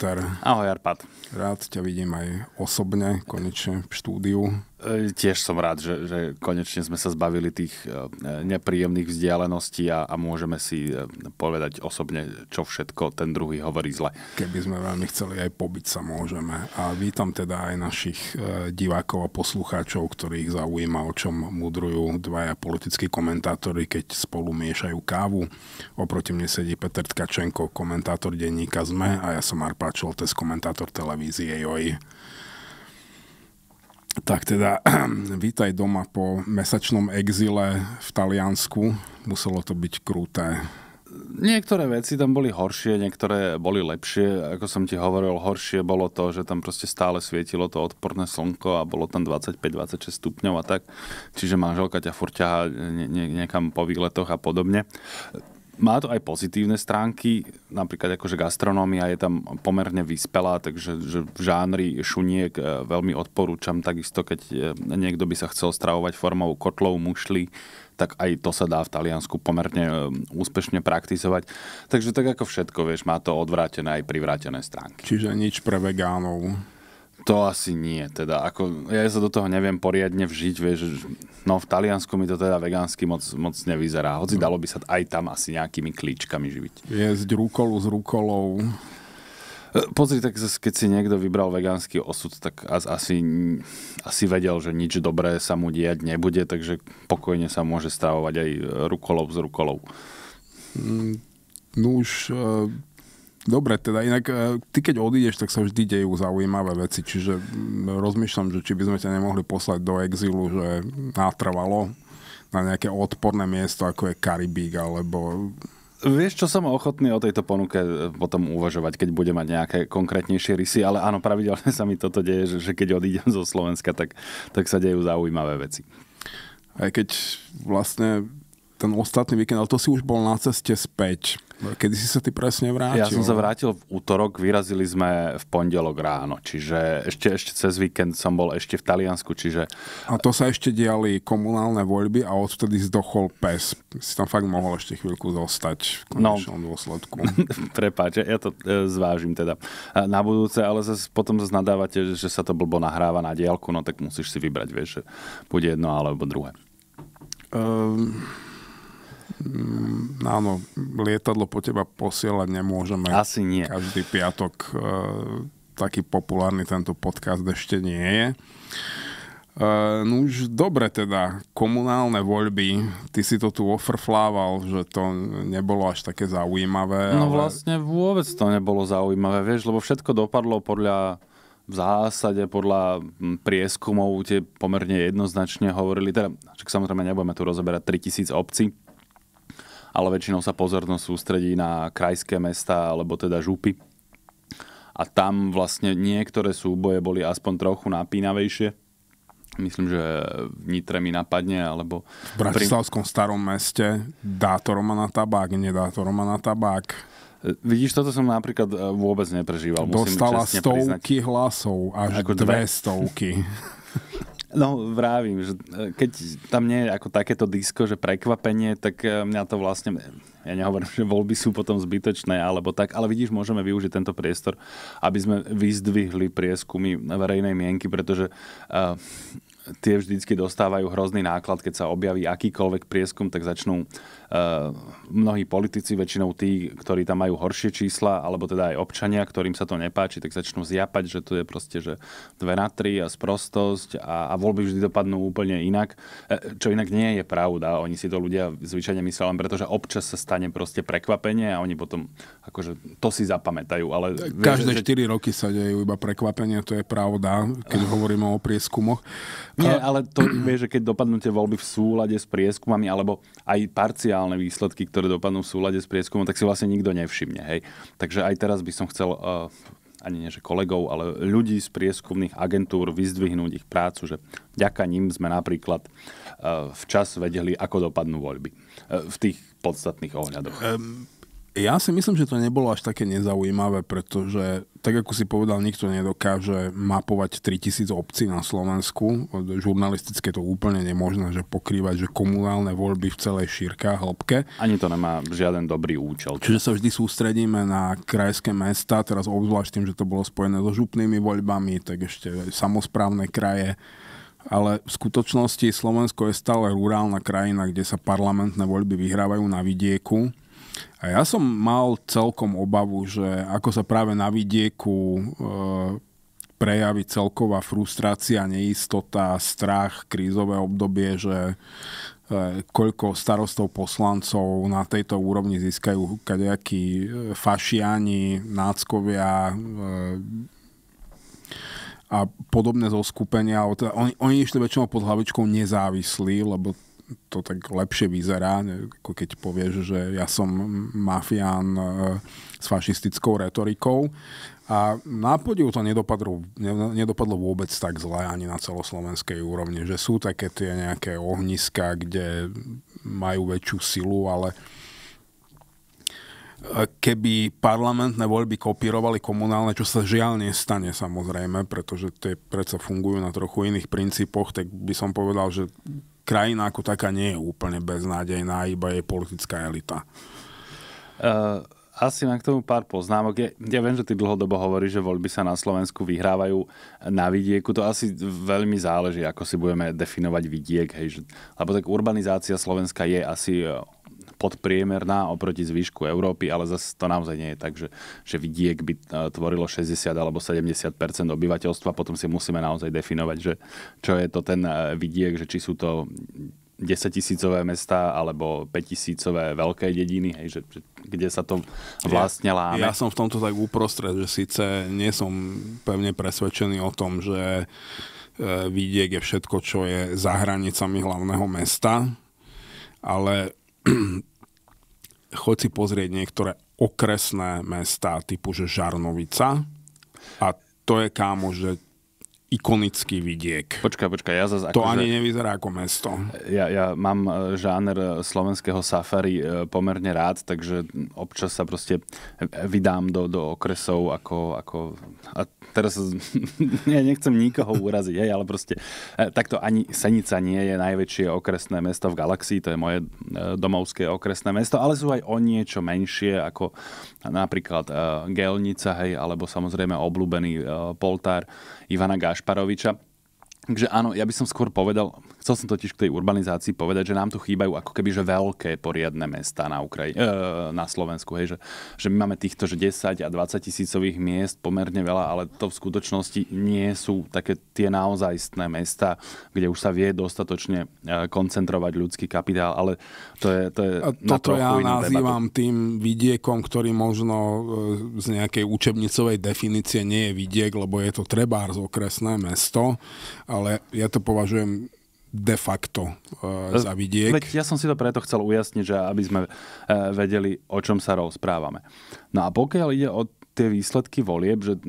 Peter. Ahoj Arpad. Rád ťa vidím aj osobne, konečne v štúdiu. E, tiež som rád, že, že konečne sme sa zbavili tých e, nepríjemných vzdialeností a, a môžeme si e, povedať osobne, čo všetko ten druhý hovorí zle. Keby sme veľmi chceli, aj pobiť sa môžeme. A vítam teda aj našich divákov a poslucháčov, ktorých zaujíma, o čom mudrujú dvaja politickí komentátori, keď spolu miešajú kávu. Oproti mne sedí Peter Tkačenko, komentátor denníka ZME a ja som Arpáč Lotez, komentátor televízie JOJ. Tak teda, vítaj doma po mesačnom exile v Taliansku. Muselo to byť krúte. Niektoré veci tam boli horšie, niektoré boli lepšie. Ako som ti hovoril, horšie bolo to, že tam proste stále svietilo to odporné slnko a bolo tam 25-26 stupňov a tak. Čiže manželka ťa furt ťaha niekam po výletoch a podobne. Má to aj pozitívne stránky, napríklad akože gastronómia je tam pomerne vyspelá, takže že v žánri šuniek e, veľmi odporúčam, takisto keď e, niekto by sa chcel stravovať formou kotlov, mušli, tak aj to sa dá v Taliansku pomerne e, úspešne praktizovať. Takže tak ako všetko, vieš, má to odvrátené aj privrátené stránky. Čiže nič pre vegánov. To asi nie, teda. Ako, ja sa do toho neviem poriadne vžiť, vieš, no v Taliansku mi to teda vegánsky moc, moc nevyzerá. Hoci hm. dalo by sa aj tam asi nejakými klíčkami živiť. Jesť rúkolu s rukolou. E, pozri, tak keď si niekto vybral vegánsky osud, tak asi, asi vedel, že nič dobré sa mu diať nebude, takže pokojne sa môže stavovať aj rukolov s rukolou. Hm, no už e, Dobre, teda inak e, ty keď odídeš, tak sa vždy dejú zaujímavé veci, čiže mm, rozmýšľam, že či by sme ťa nemohli poslať do exílu, že natrvalo na nejaké odporné miesto, ako je Karibík, alebo Vieš, čo som ochotný o tejto ponuke e, potom uvažovať, keď bude mať nejaké konkrétnejšie rysy, ale áno, pravidelne sa mi toto deje, že, že keď odídem zo Slovenska, tak, tak sa dejú zaujímavé veci. Aj keď vlastne ten ostatný víkend, ale to si už bol na ceste späť. Kedy si sa ty presne vrátil? Ja som sa vrátil v útorok, vyrazili sme v pondelok ráno, čiže ešte, ešte cez víkend som bol ešte v Taliansku, čiže... A to sa ešte diali komunálne voľby a odtedy zdochol pes. Si tam fakt mohol ešte chvíľku zostať v no. konečnom no. dôsledku. Prepáč, ja to e, zvážim teda na budúce, ale zase potom zase nadávate, že sa to blbo nahráva na diálku, no tak musíš si vybrať, vieš, že bude jedno alebo druhé. Um Mm, áno, lietadlo po teba posielať nemôžeme. Asi nie. Každý piatok e, taký populárny tento podcast ešte nie je. E, no už dobre teda, komunálne voľby, ty si to tu ofrflával, že to nebolo až také zaujímavé. No ale... vlastne vôbec to nebolo zaujímavé, vieš, lebo všetko dopadlo podľa v zásade podľa prieskumov tie pomerne jednoznačne hovorili, teda, samozrejme nebudeme tu rozoberať 3000 obcí, ale väčšinou sa pozornosť sústredí na krajské mesta alebo teda župy. A tam vlastne niektoré súboje boli aspoň trochu napínavejšie. Myslím, že v Nitre mi napadne, alebo... V Bratislavskom pri... starom meste dá to Romana Tabák, nedá to Romana Tabák. Vidíš, toto som napríklad e, vôbec neprežíval. Musím stovky priznať. hlasov, až Ako dve stovky. No, vravím, že e, keď tam nie je ako takéto disko, že prekvapenie, tak e, mňa to vlastne, ja nehovorím, že voľby sú potom zbytočné alebo tak, ale vidíš, môžeme využiť tento priestor, aby sme vyzdvihli prieskumy verejnej mienky, pretože uh, tie vždycky dostávajú hrozný náklad, keď sa objaví akýkoľvek prieskum, tak začnú Eh, mnohí politici, väčšinou tí, ktorí tam majú horšie čísla, alebo teda aj občania, ktorým sa to nepáči, tak začnú zjapať, že to je proste že dve na tri a sprostosť a, a voľby vždy dopadnú úplne inak, eh, čo inak nie je pravda. Oni si to ľudia zvyčajne myslia len preto, že občas sa stane proste prekvapenie a oni potom akože to si zapamätajú. Ale eh, Každé vieš, 4 že... roky sa dejú iba prekvapenia, to je pravda, keď hovoríme o prieskumoch. Nie, ale to vie, že keď dopadnú tie voľby v súlade s prieskumami alebo aj parciálne reálne výsledky, ktoré dopadnú v súlade s prieskumom, tak si vlastne nikto nevšimne. Hej. Takže aj teraz by som chcel uh, ani nie že kolegov, ale ľudí z prieskumných agentúr vyzdvihnúť ich prácu, že vďaka ním sme napríklad eh, včas vedeli, ako dopadnú voľby eh, v tých podstatných ohľadoch. Um ja si myslím, že to nebolo až také nezaujímavé, pretože tak ako si povedal, nikto nedokáže mapovať 3000 obcí na Slovensku. Žurnalistické to úplne nemožné, že pokrývať že komunálne voľby v celej šírke a hĺbke. Ani to nemá žiaden dobrý účel. Čiže sa vždy sústredíme na krajské mesta, teraz obzvlášť tým, že to bolo spojené so župnými voľbami, tak ešte samozprávne kraje ale v skutočnosti Slovensko je stále rurálna krajina, kde sa parlamentné voľby vyhrávajú na vidieku a ja som mal celkom obavu, že ako sa práve na vidieku e, prejaví celková frustrácia, neistota, strach, krízové obdobie, že e, koľko starostov poslancov na tejto úrovni získajú kadejakí e, fašiani, náckovia e, a podobné zoskupenia. Oni, oni išli väčšinou pod hlavičkou nezávislí, lebo to tak lepšie vyzerá, ako keď povieš, že ja som mafián e, s fašistickou retorikou. A na podiu to nedopadlo, nedopadlo vôbec tak zle ani na celoslovenskej úrovni, že sú také tie nejaké ohniska, kde majú väčšiu silu, ale e, keby parlamentné voľby kopírovali komunálne, čo sa žiaľ nestane samozrejme, pretože tie predsa fungujú na trochu iných princípoch, tak by som povedal, že krajina ako taká nie je úplne beznádejná, iba je politická elita. Uh, asi mám k tomu pár poznámok. Ja, ja viem, že ty dlhodobo hovoríš, že voľby sa na Slovensku vyhrávajú na vidieku. To asi veľmi záleží, ako si budeme definovať vidiek. Hej. Lebo tak urbanizácia Slovenska je asi eh, podpriemerná oproti zvyšku Európy, ale zase to naozaj nie je tak, že, že vidiek by e, tvorilo 60 alebo 70 obyvateľstva, potom si musíme naozaj definovať, že čo je to ten e, vidiek, že či sú to 10 tisícové mesta alebo 5 tisícové veľké dediny, hej, že, kde sa to vlastne láme. Ja, ja som v tomto tak uprostred, že síce nie som pevne presvedčený o tom, že e, vidiek je všetko, čo je za hranicami hlavného mesta, ale choď si pozrieť niektoré okresné mesta typu, že Žarnovica a to je kámo, že ikonický vidiek. Počkaj, počkaj, ja zase... To akože- ani že... nevyzerá ako mesto. Ja, ja mám e, žáner e, slovenského safari e, pomerne rád, takže občas sa proste vydám do, do okresov ako... ako a teraz ja nechcem nikoho uraziť, hej, ale proste e, takto ani Senica nie je najväčšie okresné mesto v galaxii, to je moje e, domovské okresné mesto, ale sú aj o niečo menšie ako napríklad e, Gelnica, hej, alebo samozrejme obľúbený poltár Ivana Gašparoviča. Takže áno, ja by som skôr povedal, Chcel som totiž k tej urbanizácii povedať, že nám tu chýbajú ako keby že veľké poriadne mesta na, Ukraji- e, na Slovensku. Hej, že, že my máme týchto že 10 a 20 tisícových miest pomerne veľa, ale to v skutočnosti nie sú také tie naozajstné mesta, kde už sa vie dostatočne e, koncentrovať ľudský kapitál, ale to je, to je a Toto na ja nazývam debatu. tým vidiekom, ktorý možno e, z nejakej učebnicovej definície nie je vidiek, lebo je to trebárs okresné mesto, ale ja to považujem de facto e, za vidiek. Veď ja som si to preto chcel ujasniť, že aby sme e, vedeli, o čom sa rozprávame. No a pokiaľ ide o tie výsledky volieb, že eh,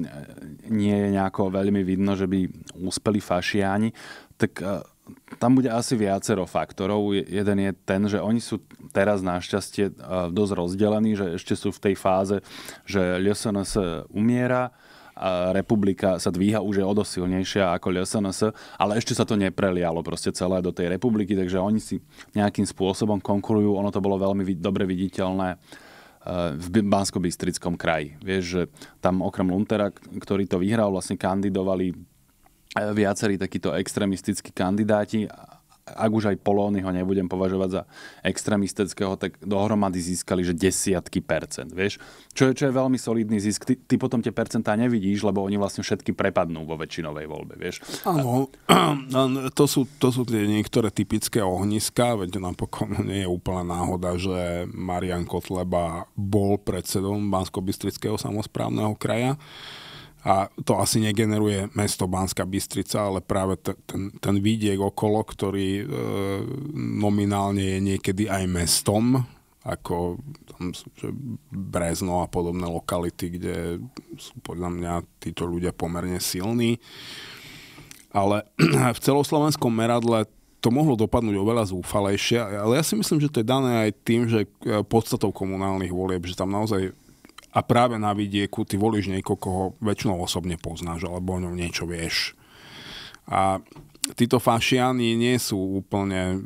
nie je nejako veľmi vidno, že by úspeli fašiáni, tak e, tam bude asi viacero faktorov. Jeden je ten, že oni sú teraz našťastie dosť rozdelení, že ešte sú v tej fáze, že LSNS umiera, republika sa dvíha už je o silnejšia ako LSNS, ale ešte sa to neprelialo proste celé do tej republiky, takže oni si nejakým spôsobom konkurujú. Ono to bolo veľmi dobre viditeľné e, v Bansko-Bystrickom kraji. Vieš, že tam okrem Luntera, ktorý to vyhral, vlastne kandidovali e, viacerí takíto extrémistickí kandidáti ak už aj Polóny ho nebudem považovať za extrémistického, tak dohromady získali, že desiatky percent, vieš. Čo je, čo je veľmi solidný zisk. Ty, ty potom tie percentá nevidíš, lebo oni vlastne všetky prepadnú vo väčšinovej voľbe, vieš. Áno, to sú, to sú tie niektoré typické ohniska, veď napokon nie je úplná náhoda, že Marian Kotleba bol predsedom Bansko-Bystrického samozprávneho kraja. A to asi negeneruje mesto Banská Bystrica, ale práve ten, ten vidiek okolo, ktorý e, nominálne je niekedy aj mestom, ako tam sú, že Brezno a podobné lokality, kde sú podľa mňa títo ľudia pomerne silní. Ale v celoslovenskom meradle to mohlo dopadnúť oveľa zúfalejšie, ale ja si myslím, že to je dané aj tým, že e, podstatou komunálnych volieb, že tam naozaj a práve na vidieku ty volíš niekoho, koho väčšinou osobne poznáš, alebo o ňom niečo vieš. A títo fašiani nie sú úplne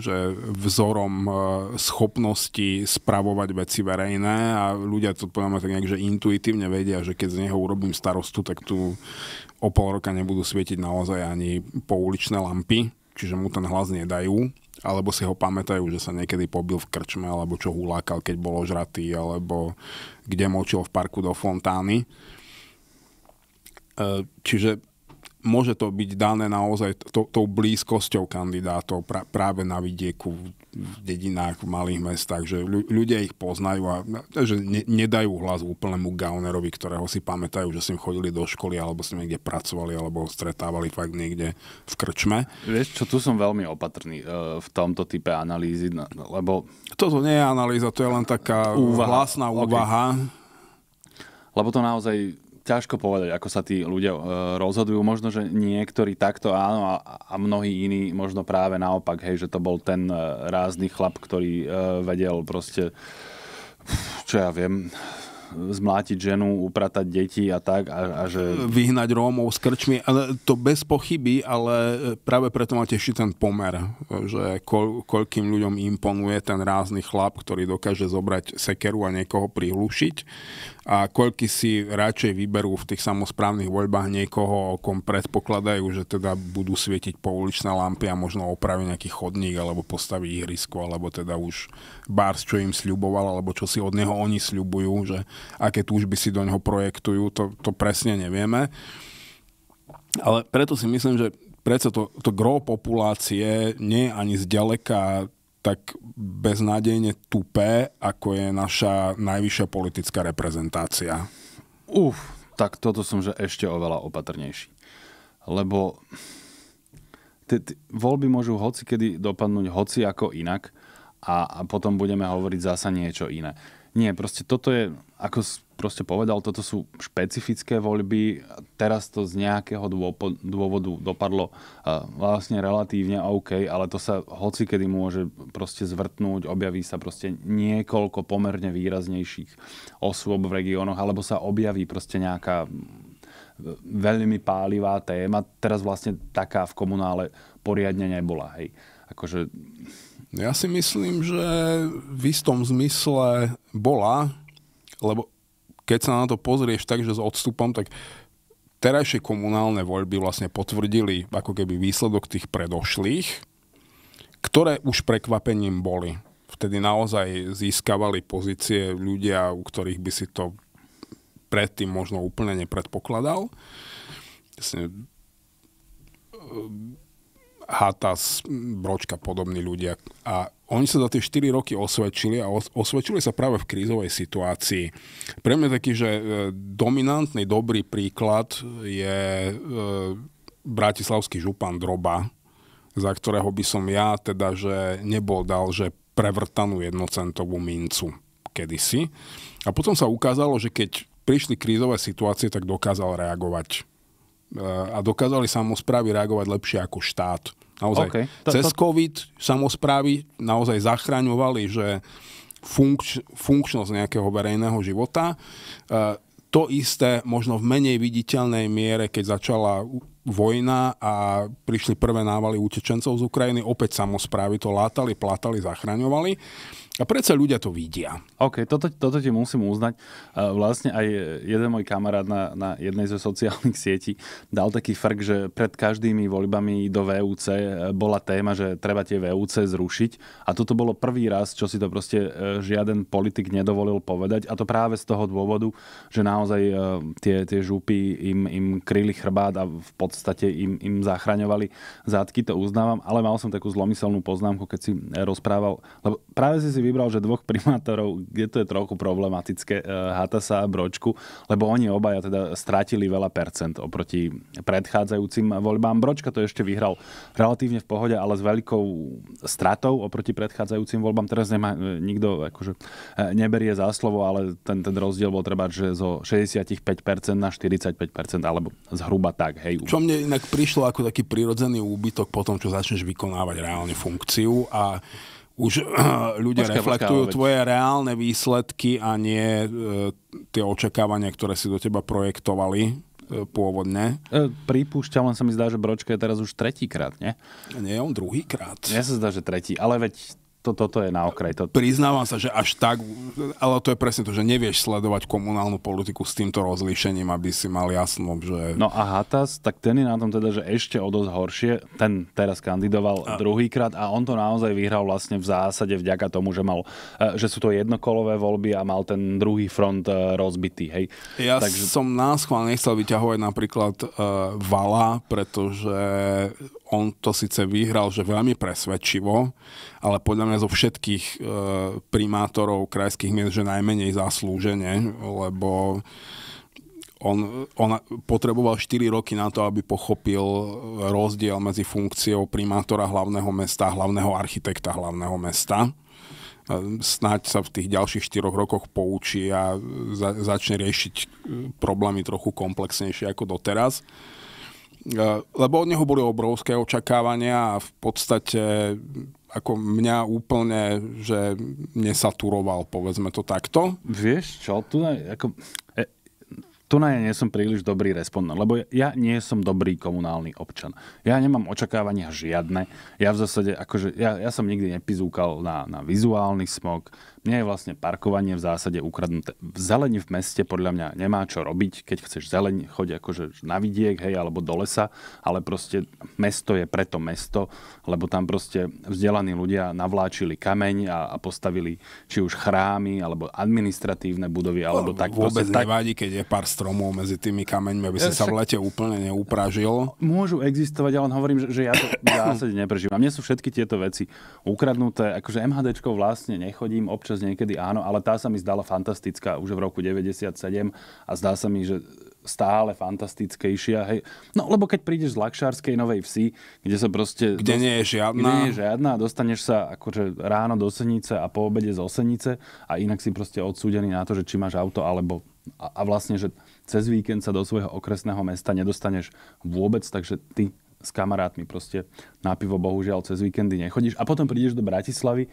že vzorom e, schopnosti spravovať veci verejné a ľudia to podľa tak nejak, že intuitívne vedia, že keď z neho urobím starostu, tak tu o pol roka nebudú svietiť naozaj ani pouličné lampy, čiže mu ten hlas nedajú alebo si ho pamätajú, že sa niekedy pobil v krčme, alebo čo hulákal, keď bol ožratý, alebo kde močil v parku do fontány. E, čiže môže to byť dané naozaj tou, blízkosťou kandidátov práve na vidieku v dedinách, v malých mestách, že ľudia ich poznajú a že ne, nedajú hlas úplnému gaunerovi, ktorého si pamätajú, že si chodili do školy alebo sme niekde pracovali alebo stretávali fakt niekde v krčme. Vieš čo, tu som veľmi opatrný e, v tomto type analýzy, no, no, lebo... Toto nie je analýza, to je len taká úvaha. hlasná úvaha. Okay. Lebo to naozaj ťažko povedať, ako sa tí ľudia e, rozhodujú. Možno, že niektorí takto áno a, a mnohí iní možno práve naopak, hej, že to bol ten e, rázny chlap, ktorý e, vedel proste, čo ja viem, zmlátiť ženu, upratať deti a tak. A, a že... Vyhnať Rómov s krčmi, ale to bez pochyby, ale práve preto ma teší ten pomer, že kol, koľkým ľuďom imponuje ten rázny chlap, ktorý dokáže zobrať sekeru a niekoho prihlušiť a koľky si radšej vyberú v tých samozprávnych voľbách niekoho, o kom predpokladajú, že teda budú svietiť pouličné lampy a možno opraviť nejaký chodník alebo postaviť ihrisko, alebo teda už bar, čo im sľuboval, alebo čo si od neho oni sľubujú, že aké túžby si do neho projektujú, to, to presne nevieme. Ale preto si myslím, že predsa to, to gro populácie nie je ani zďaleka tak beznádejne tupé, ako je naša najvyššia politická reprezentácia. Uf, tak toto som že ešte oveľa opatrnejší. Lebo tie, tie voľby môžu hoci kedy dopadnúť hoci ako inak a, a potom budeme hovoriť zasa niečo iné. Nie, proste toto je, ako proste povedal, toto sú špecifické voľby. Teraz to z nejakého dôvodu dopadlo eh, vlastne relatívne OK, ale to sa hoci kedy môže proste zvrtnúť, objaví sa proste niekoľko pomerne výraznejších osôb v regiónoch, alebo sa objaví proste nejaká hm, veľmi pálivá téma. Teraz vlastne taká v komunále poriadne nebola. Hej. Akože... Ja si myslím, že v istom zmysle bola, lebo keď sa na to pozrieš tak, že s odstupom, tak terajšie komunálne voľby vlastne potvrdili ako keby výsledok tých predošlých, ktoré už prekvapením boli. Vtedy naozaj získavali pozície ľudia, u ktorých by si to predtým možno úplne nepredpokladal. Ehm, Hata, Bročka, podobní ľudia a oni sa za tie 4 roky osvedčili a osvedčili sa práve v krízovej situácii. Pre mňa taký, že e, dominantný dobrý príklad je e, bratislavský župan Droba, za ktorého by som ja teda, že nebol dal, že prevrtanú jednocentovú mincu kedysi. A potom sa ukázalo, že keď prišli krízové situácie, tak dokázal reagovať. E, a dokázali samozprávy reagovať lepšie ako štát Naozaj. Okay. To, Cez COVID samozprávy naozaj zachraňovali, že funkč, funkčnosť nejakého verejného života. E, to isté, možno v menej viditeľnej miere, keď začala vojna a prišli prvé návaly utečencov z Ukrajiny, opäť samozprávy to látali, plátali, zachraňovali. A predsa ľudia to vidia. OK, toto, toto ti musím uznať. E, vlastne aj jeden môj kamarát na, na jednej zo sociálnych sietí dal taký frk, že pred každými voľbami do VUC e, bola téma, že treba tie VUC zrušiť. A toto bolo prvý raz, čo si to proste e, žiaden politik nedovolil povedať. A to práve z toho dôvodu, že naozaj tie, tie župy im, im kryli chrbát a v podstate im, im zachraňovali zátky, to uznávam. Ale mal som takú zlomyselnú poznámku, keď si rozprával, lebo práve si si vybral, že dvoch primátorov, kde to je trochu problematické, Hatasa eh, a Bročku, lebo oni obaja teda strátili veľa percent oproti predchádzajúcim voľbám. Bročka to ešte vyhral relatívne v pohode, ale s veľkou stratou oproti predchádzajúcim voľbám. Teraz nemá eh, nikto akože, eh, neberie za slovo, ale ten, ten rozdiel bol treba, že zo 65% na 45%, alebo zhruba tak. Hej. Čo mne inak prišlo ako taký prirodzený úbytok po tom, čo začneš vykonávať reálne funkciu a už ľudia počkej, reflektujú počkej, tvoje veď. reálne výsledky a nie uh, tie očakávania, ktoré si do teba projektovali e, pôvodne. E, pripúšťam, len sa mi zdá, že Bročko je teraz už tretíkrát, nie? Nie, on druhýkrát. Mne sa zdá, že tretí, ale veď to, toto je na okraj. To... Priznávam sa, že až tak, ale to je presne to, že nevieš sledovať komunálnu politiku s týmto rozlíšením, aby si mal jasno, že... No a Hatas, tak ten je na tom teda, že ešte o dosť horšie. Ten teraz kandidoval a... druhýkrát a on to naozaj vyhral vlastne v zásade vďaka tomu, že, mal, e, že sú to jednokolové voľby a mal ten druhý front e, rozbitý. Hej. Ja Takže... som náschvál nechcel vyťahovať napríklad uh, Vala, pretože on to síce vyhral, že veľmi presvedčivo, ale podľa mňa mňa zo všetkých e, primátorov krajských miest, že najmenej zaslúžene, lebo on, on potreboval 4 roky na to, aby pochopil rozdiel medzi funkciou primátora hlavného mesta, a hlavného architekta hlavného mesta. E, Snaď sa v tých ďalších 4 rokoch poučí a za, začne riešiť e, problémy trochu komplexnejšie ako doteraz. Lebo od neho boli obrovské očakávania a v podstate ako mňa úplne, že nesaturoval, povedzme to takto. Vieš čo, tu ako, e, tu na ja nie som príliš dobrý respondent, lebo ja nie som dobrý komunálny občan. Ja nemám očakávania žiadne. Ja v zásade, akože, ja, ja som nikdy nepizúkal na, na vizuálny smog, mne je vlastne parkovanie v zásade ukradnuté. V zeleni v meste podľa mňa nemá čo robiť. Keď chceš zeleň, choď akože na vidiek, hej, alebo do lesa, ale proste mesto je preto mesto, lebo tam proste vzdelaní ľudia navláčili kameň a, a postavili či už chrámy, alebo administratívne budovy, no, alebo no, tak. Vôbec proste, nevádi, tak... keď je pár stromov medzi tými kameňmi, aby si ja, sa v lete úplne neupražil. Môžu existovať, ale hovorím, že, že ja to v zásade neprežívam. Mne sú všetky tieto veci ukradnuté. Akože MHD vlastne nechodím, občas občas niekedy áno, ale tá sa mi zdala fantastická už v roku 97 a zdá sa mi, že stále fantastickejšia. Hej. No lebo keď prídeš z Lakšárskej Novej Vsi, kde sa proste... Kde dost... nie je žiadna. Kde nie je žiadna a dostaneš sa akože ráno do Senice a po obede z Osenice a inak si proste odsúdený na to, že či máš auto alebo... A, a vlastne, že cez víkend sa do svojho okresného mesta nedostaneš vôbec, takže ty s kamarátmi proste na pivo bohužiaľ cez víkendy nechodíš. A potom prídeš do Bratislavy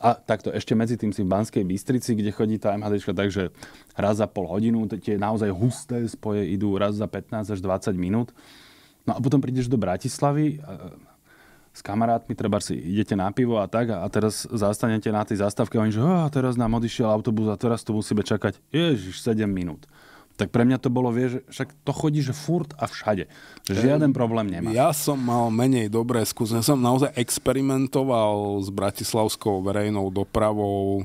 a takto ešte medzi tým si v Banskej Bystrici, kde chodí tá MHD, takže raz za pol hodinu, tie naozaj husté spoje idú raz za 15 až 20 minút. No a potom prídeš do Bratislavy a, e, s kamarátmi, treba si idete na pivo a tak a, a teraz zastanete na tej zastávke a oni, že oh, teraz nám odišiel autobus a teraz tu musíme čakať, ježiš, 7 minút tak pre mňa to bolo, vieš, však to chodí, že furt a všade. Žiaden problém nemá. Ja som mal menej dobré skúsenosti. Ja som naozaj experimentoval s bratislavskou verejnou dopravou. E,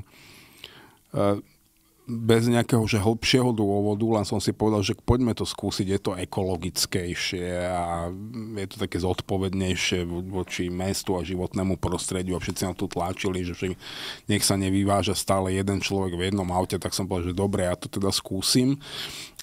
bez nejakého že hlbšieho dôvodu, len som si povedal, že poďme to skúsiť, je to ekologickejšie a je to také zodpovednejšie voči mestu a životnému prostrediu a všetci na to tlačili, že nech sa nevyváža stále jeden človek v jednom aute, tak som povedal, že dobre, ja to teda skúsim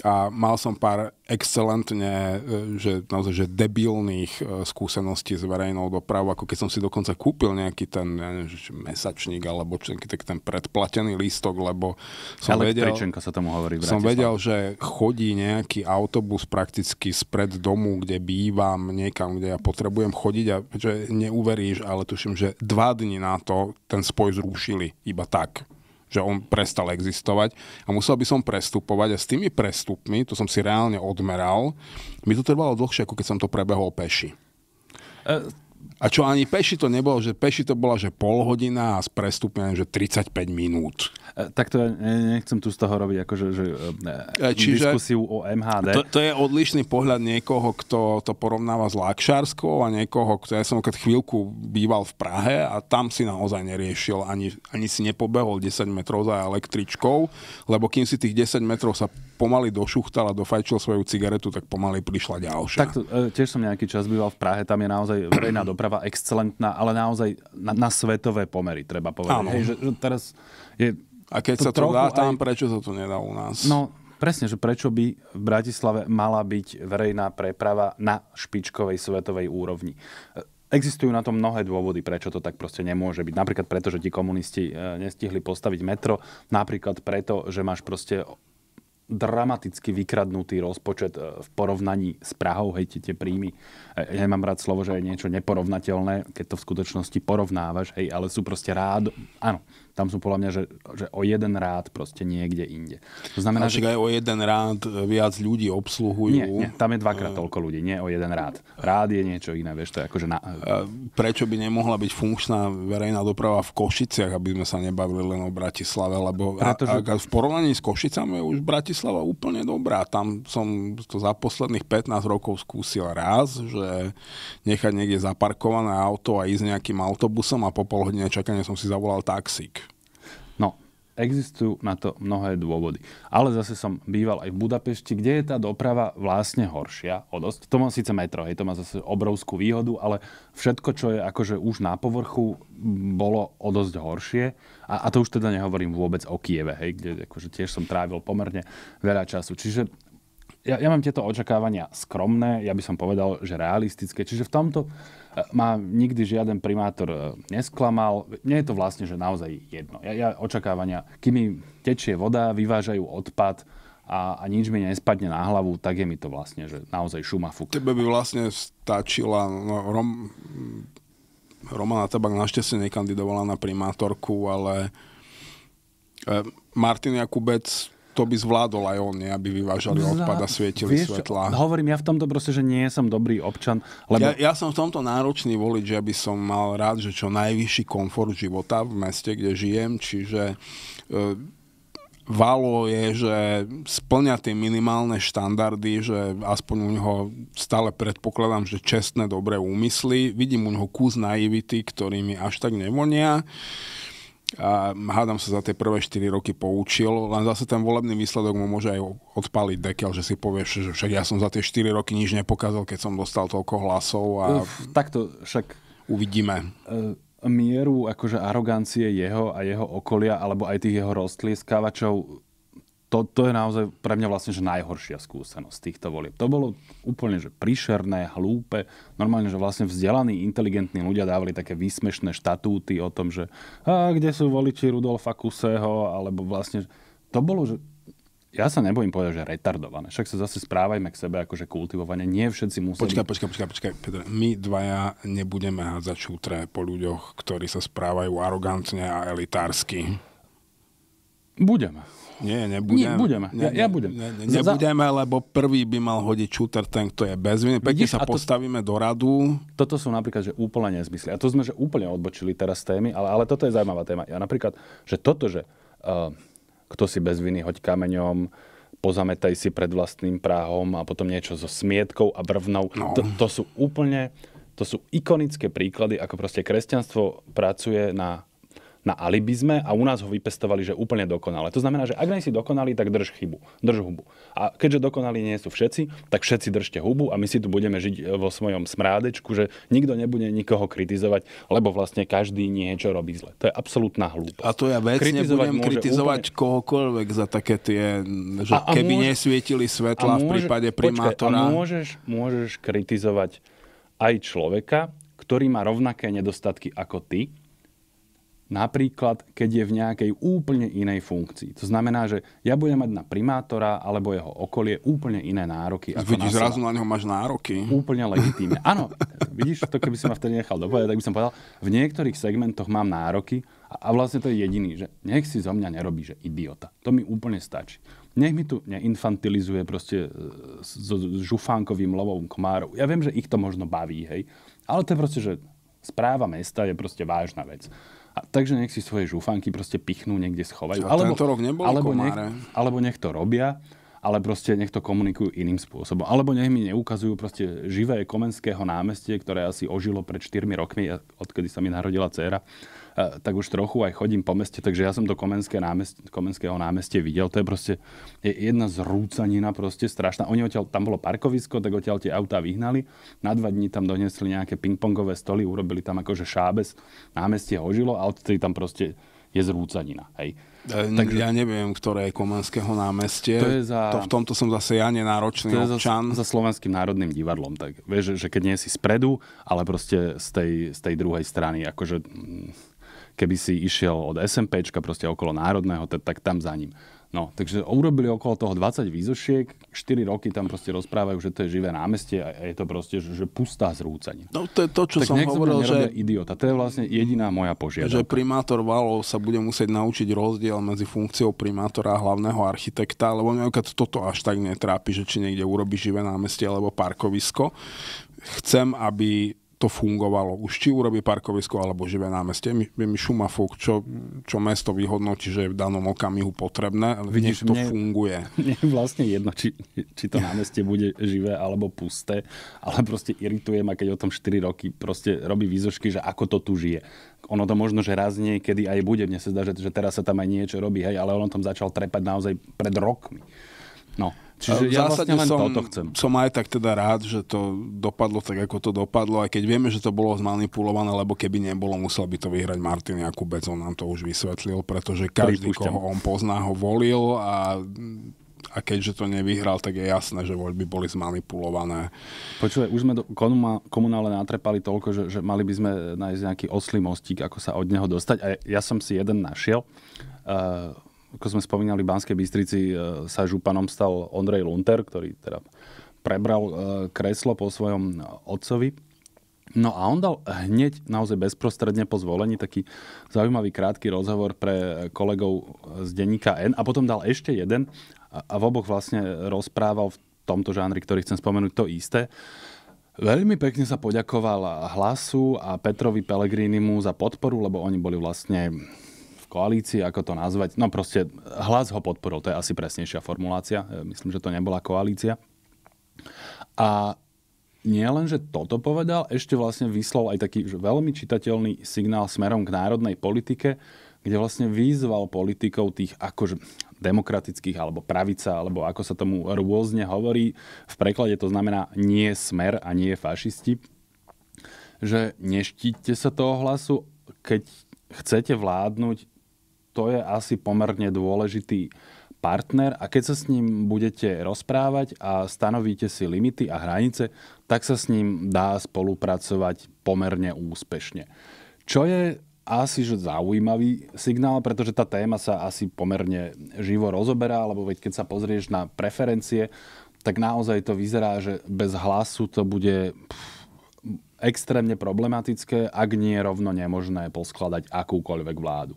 a mal som pár excelentne, e, že naozaj, že debilných e, skúseností s verejnou dopravou, ako keď som si dokonca kúpil nejaký ten ja neviem, mesačník alebo čo, tak ten predplatený lístok, lebo som som vedel, sa tomu hovorí. Som vedel, že chodí nejaký autobus prakticky spred domu, kde bývam, niekam, kde ja potrebujem chodiť a že neuveríš, ale tuším, že dva dni na to ten spoj zrušili iba tak že on prestal existovať a musel by som prestupovať a s tými prestupmi, to som si reálne odmeral, mi to trvalo dlhšie, ako keď som to prebehol peši. Uh, a čo ani peši to nebolo, že peši to bola, že pol hodina a s prestupmi, že 35 minút. E, tak to ja nechcem tu z toho robiť akože, že, e, e, Čiže, diskusiu o MHD. To, to je odlišný pohľad niekoho, kto to porovnáva s Lakšárskou a niekoho, kto ja som keď chvíľku býval v Prahe a tam si naozaj neriešil, ani, ani si nepobehol 10 metrov za električkou, lebo kým si tých 10 metrov sa pomaly došuchtal a dofajčil svoju cigaretu, tak pomaly prišla ďalšia. Tak to, tiež som nejaký čas býval v Prahe, tam je naozaj verejná doprava excelentná, ale naozaj na, na svetové pomery, treba povedať. Hej, že, že teraz je a keď to sa to dá tam, aj... prečo sa to nedá u nás? No, presne, že prečo by v Bratislave mala byť verejná preprava na špičkovej svetovej úrovni. Existujú na to mnohé dôvody, prečo to tak proste nemôže byť. Napríklad preto, že ti komunisti e, nestihli postaviť metro, napríklad preto, že máš proste dramaticky vykradnutý rozpočet e, v porovnaní s Prahou, hej, tie, tie príjmy. E, ja nemám rád slovo, že je niečo neporovnateľné, keď to v skutočnosti porovnávaš, hej, ale sú proste rád... Áno, tam sú podľa mňa, že, že o jeden rád proste niekde inde. To znamená, že... aj o jeden rád e, viac ľudí obsluhujú. Nie, nie, tam je dvakrát e. toľko ľudí, nie o jeden rád. Rád je niečo iné, vieš, to je akože na... E, prečo by nemohla byť funkčná verejná doprava v Košiciach, aby sme sa nebavili len o Bratislave, lebo Pretože... a, a v porovnaní s Košicami je už Bratislava úplne dobrá. Tam som to za posledných 15 rokov skúsil raz, že nechať niekde zaparkované auto a ísť nejakým autobusom a po pol hodine čakania som si zavolal taxík. Existujú na to mnohé dôvody. Ale zase som býval aj v Budapešti, kde je tá doprava vlastne horšia o dosť. To má síce metro, hej, to má zase obrovskú výhodu, ale všetko, čo je akože už na povrchu, bolo o dosť horšie. A, a to už teda nehovorím vôbec o Kieve, hej, kde akože tiež som trávil pomerne veľa času. Čiže ja, ja mám tieto očakávania skromné, ja by som povedal, že realistické. Čiže v tomto Eh, ma nikdy žiaden primátor eh, nesklamal. Mne je to vlastne, že naozaj jedno. Ja, ja očakávania, kým mi tečie voda, vyvážajú odpad, a, a nič mi nespadne na hlavu, tak je mi to vlastne, že naozaj šuma fúk. Tebe by vlastne stačila no, rom, Romana Tabak našťastie nekandidovala na primátorku, ale e, Martin Jakubec to by zvládol aj on, nie, aby vyvážali no, odpad a svietili vieš, svetlá. Hovorím, ja v tomto proste, že nie som dobrý občan. Lebo... Ja, ja som v tomto náročný volič, že by som mal rád, že čo najvyšší komfort života v meste, kde žijem, čiže e, Valo je, že splňa tie minimálne štandardy, že aspoň u neho stále predpokladám, že čestné, dobré úmysly. Vidím u neho kus naivity, ktorými až tak nevonia a hádam sa za tie prvé 4 roky poučil, len zase ten volebný výsledok mu môže aj odpaliť dekel, že si povieš, že však ja som za tie 4 roky nič nepokázal, keď som dostal toľko hlasov. A... Uf, takto však... Uvidíme. E, mieru akože arogancie jeho a jeho okolia, alebo aj tých jeho rozklieskávačov, to, to je naozaj pre mňa vlastne že najhoršia skúsenosť týchto volieb. To bolo úplne že príšerné, hlúpe. Normálne, že vlastne vzdelaní, inteligentní ľudia dávali také výsmešné štatúty o tom, že a, kde sú voliči Rudolfa Kuseho, alebo vlastne to bolo, že ja sa nebojím povedať, že retardované. Však sa zase správajme k sebe akože kultivovanie Nie všetci musíme... Počkaj, počkaj, počkaj, počkaj, Petr. My dvaja nebudeme hádzať šútre po ľuďoch, ktorí sa správajú arogantne a elitársky. Budeme. Nie, nebudem. Nie, budeme. Ne, ja, ja budem. Ne, ne, nebudeme, lebo prvý by mal hodiť shooter ten, kto je bez viny. Pekne sa to, postavíme do radu. Toto sú napríklad, že úplne nezmysly. A to sme, že úplne odbočili teraz témy, ale, ale toto je zaujímavá téma. Ja napríklad, že toto, že uh, kto si bez viny, hoď kameňom, pozametaj si pred vlastným práhom a potom niečo so smietkou a brvnou. No. To, to sú úplne, to sú ikonické príklady, ako proste kresťanstvo pracuje na na alibizme a u nás ho vypestovali, že úplne dokonale. To znamená, že ak nie si dokonalý, tak drž chybu, drž hubu. A keďže dokonalí nie sú všetci, tak všetci držte hubu a my si tu budeme žiť e, vo svojom smrádečku, že nikto nebude nikoho kritizovať, lebo vlastne každý niečo robí zle. To je absolútna hlúposť. A to ja vec kritizovať nebudem kritizovať úplne... kohokoľvek za také tie, že a, a keby môže... nesvietili svetla môže... v prípade primátora. Počkej, a môžeš, môžeš kritizovať aj človeka, ktorý má rovnaké nedostatky ako ty, Napríklad, keď je v nejakej úplne inej funkcii. To znamená, že ja budem mať na primátora alebo jeho okolie úplne iné nároky. Ako vidíš, zrazu na neho máš nároky. Úplne legitímne. Áno, vidíš, to keby si ma vtedy nechal dopovedať, tak by som povedal, v niektorých segmentoch mám nároky a vlastne to je jediný, že nech si zo mňa nerobí, že idiota. To mi úplne stačí. Nech mi tu neinfantilizuje proste e, s, s žufánkovým lovom komárov. Ja viem, že ich to možno baví, hej. Ale to je proste, že správa mesta je proste vážna vec. A, takže nech si svoje žufanky proste pichnú, niekde schovajú. A alebo, tento rok nebolo alebo komáre. nech, alebo nech to robia, ale proste nech to komunikujú iným spôsobom. Alebo nech mi neukazujú proste živé Komenského námestie, ktoré asi ožilo pred 4 rokmi, odkedy sa mi narodila dcéra Eh, tak už trochu aj chodím po meste, takže ja som to Komenské námest, Komenského námestie videl. To je proste jedna zrúcanina proste strašná. Oni odtiaľ, tam bolo parkovisko, tak odtiaľ tie autá vyhnali. Na dva dní tam donesli nejaké pingpongové stoly, urobili tam akože šábes, námestie ožilo a odtedy tam proste je zrúcanina. Hej. E, takže, ja neviem, ktoré je Komenského námestie. To je za, to, v tomto som zase ja nenáročný to je občan. Za, za Slovenským národným divadlom. Tak, vieš, že keď nie si spredu, ale proste z tej, z tej druhej strany, akože mm, keby si išiel od SMPčka, proste okolo národného, tak tam za ním. No, takže urobili okolo toho 20 výzošiek, 4 roky tam proste rozprávajú, že to je živé námestie a je to proste, že pustá zrúcanie. No to je to, čo tak som hovoril, že... idiota. To je vlastne jediná moja požiadavka. Že primátor Valov sa bude musieť naučiť rozdiel medzi funkciou primátora a hlavného architekta, lebo mňa toto až tak netrápi, že či niekde urobí živé námestie alebo parkovisko. Chcem, aby to fungovalo. Už či urobí parkovisko alebo živé námestie. Mi, mi šuma fúk, čo, čo mesto vyhodnotí, že je v danom okamihu potrebné, ale Vidíš, to mne, funguje. Mne je vlastne jedno, či, či to námestie bude živé alebo pusté, ale proste irituje ma, keď o tom 4 roky proste robí výzošky, že ako to tu žije ono to možno, že raz niekedy aj bude. Mne sa zdá, že, že teraz sa tam aj niečo robí, hej, ale on tam začal trepať naozaj pred rokmi. No, Čiže ja vlastne len som, toto chcem. som aj tak teda rád, že to dopadlo tak, ako to dopadlo, aj keď vieme, že to bolo zmanipulované, lebo keby nebolo, musel by to vyhrať Martin Jakubec, on nám to už vysvetlil, pretože každý, Pripúšťam. koho on pozná, ho volil a a keďže to nevyhral, tak je jasné, že voľby boli zmanipulované. Počuje, už sme do komunále natrepali toľko, že, že mali by sme nájsť nejaký oslý mostík, ako sa od neho dostať. A ja som si jeden našiel. Uh, ako sme spomínali, v Banskej Bystrici e, sa županom stal Ondrej Lunter, ktorý teda prebral e, kreslo po svojom otcovi. No a on dal hneď naozaj bezprostredne po zvolení taký zaujímavý krátky rozhovor pre kolegov z denníka N a potom dal ešte jeden a v oboch vlastne rozprával v tomto žánri, ktorý chcem spomenúť, to isté. Veľmi pekne sa poďakoval Hlasu a Petrovi Pelegrínimu za podporu, lebo oni boli vlastne koalícii, ako to nazvať. No proste hlas ho podporil, to je asi presnejšia formulácia. E, myslím, že to nebola koalícia. A nie len, že toto povedal, ešte vlastne vyslal aj taký veľmi čitateľný signál smerom k národnej politike, kde vlastne vyzval politikov tých akože demokratických alebo pravica, alebo ako sa tomu rôzne hovorí. V preklade to znamená nie smer a nie fašisti. Že neštíte sa toho hlasu, keď chcete vládnuť, to je asi pomerne dôležitý partner a keď sa s ním budete rozprávať a stanovíte si limity a hranice, tak sa s ním dá spolupracovať pomerne úspešne. Čo je asi že zaujímavý signál, pretože tá téma sa asi pomerne živo rozoberá, lebo veď keď sa pozrieš na preferencie, tak naozaj to vyzerá, že bez hlasu to bude extrémne problematické, ak nie rovno nemožné poskladať akúkoľvek vládu.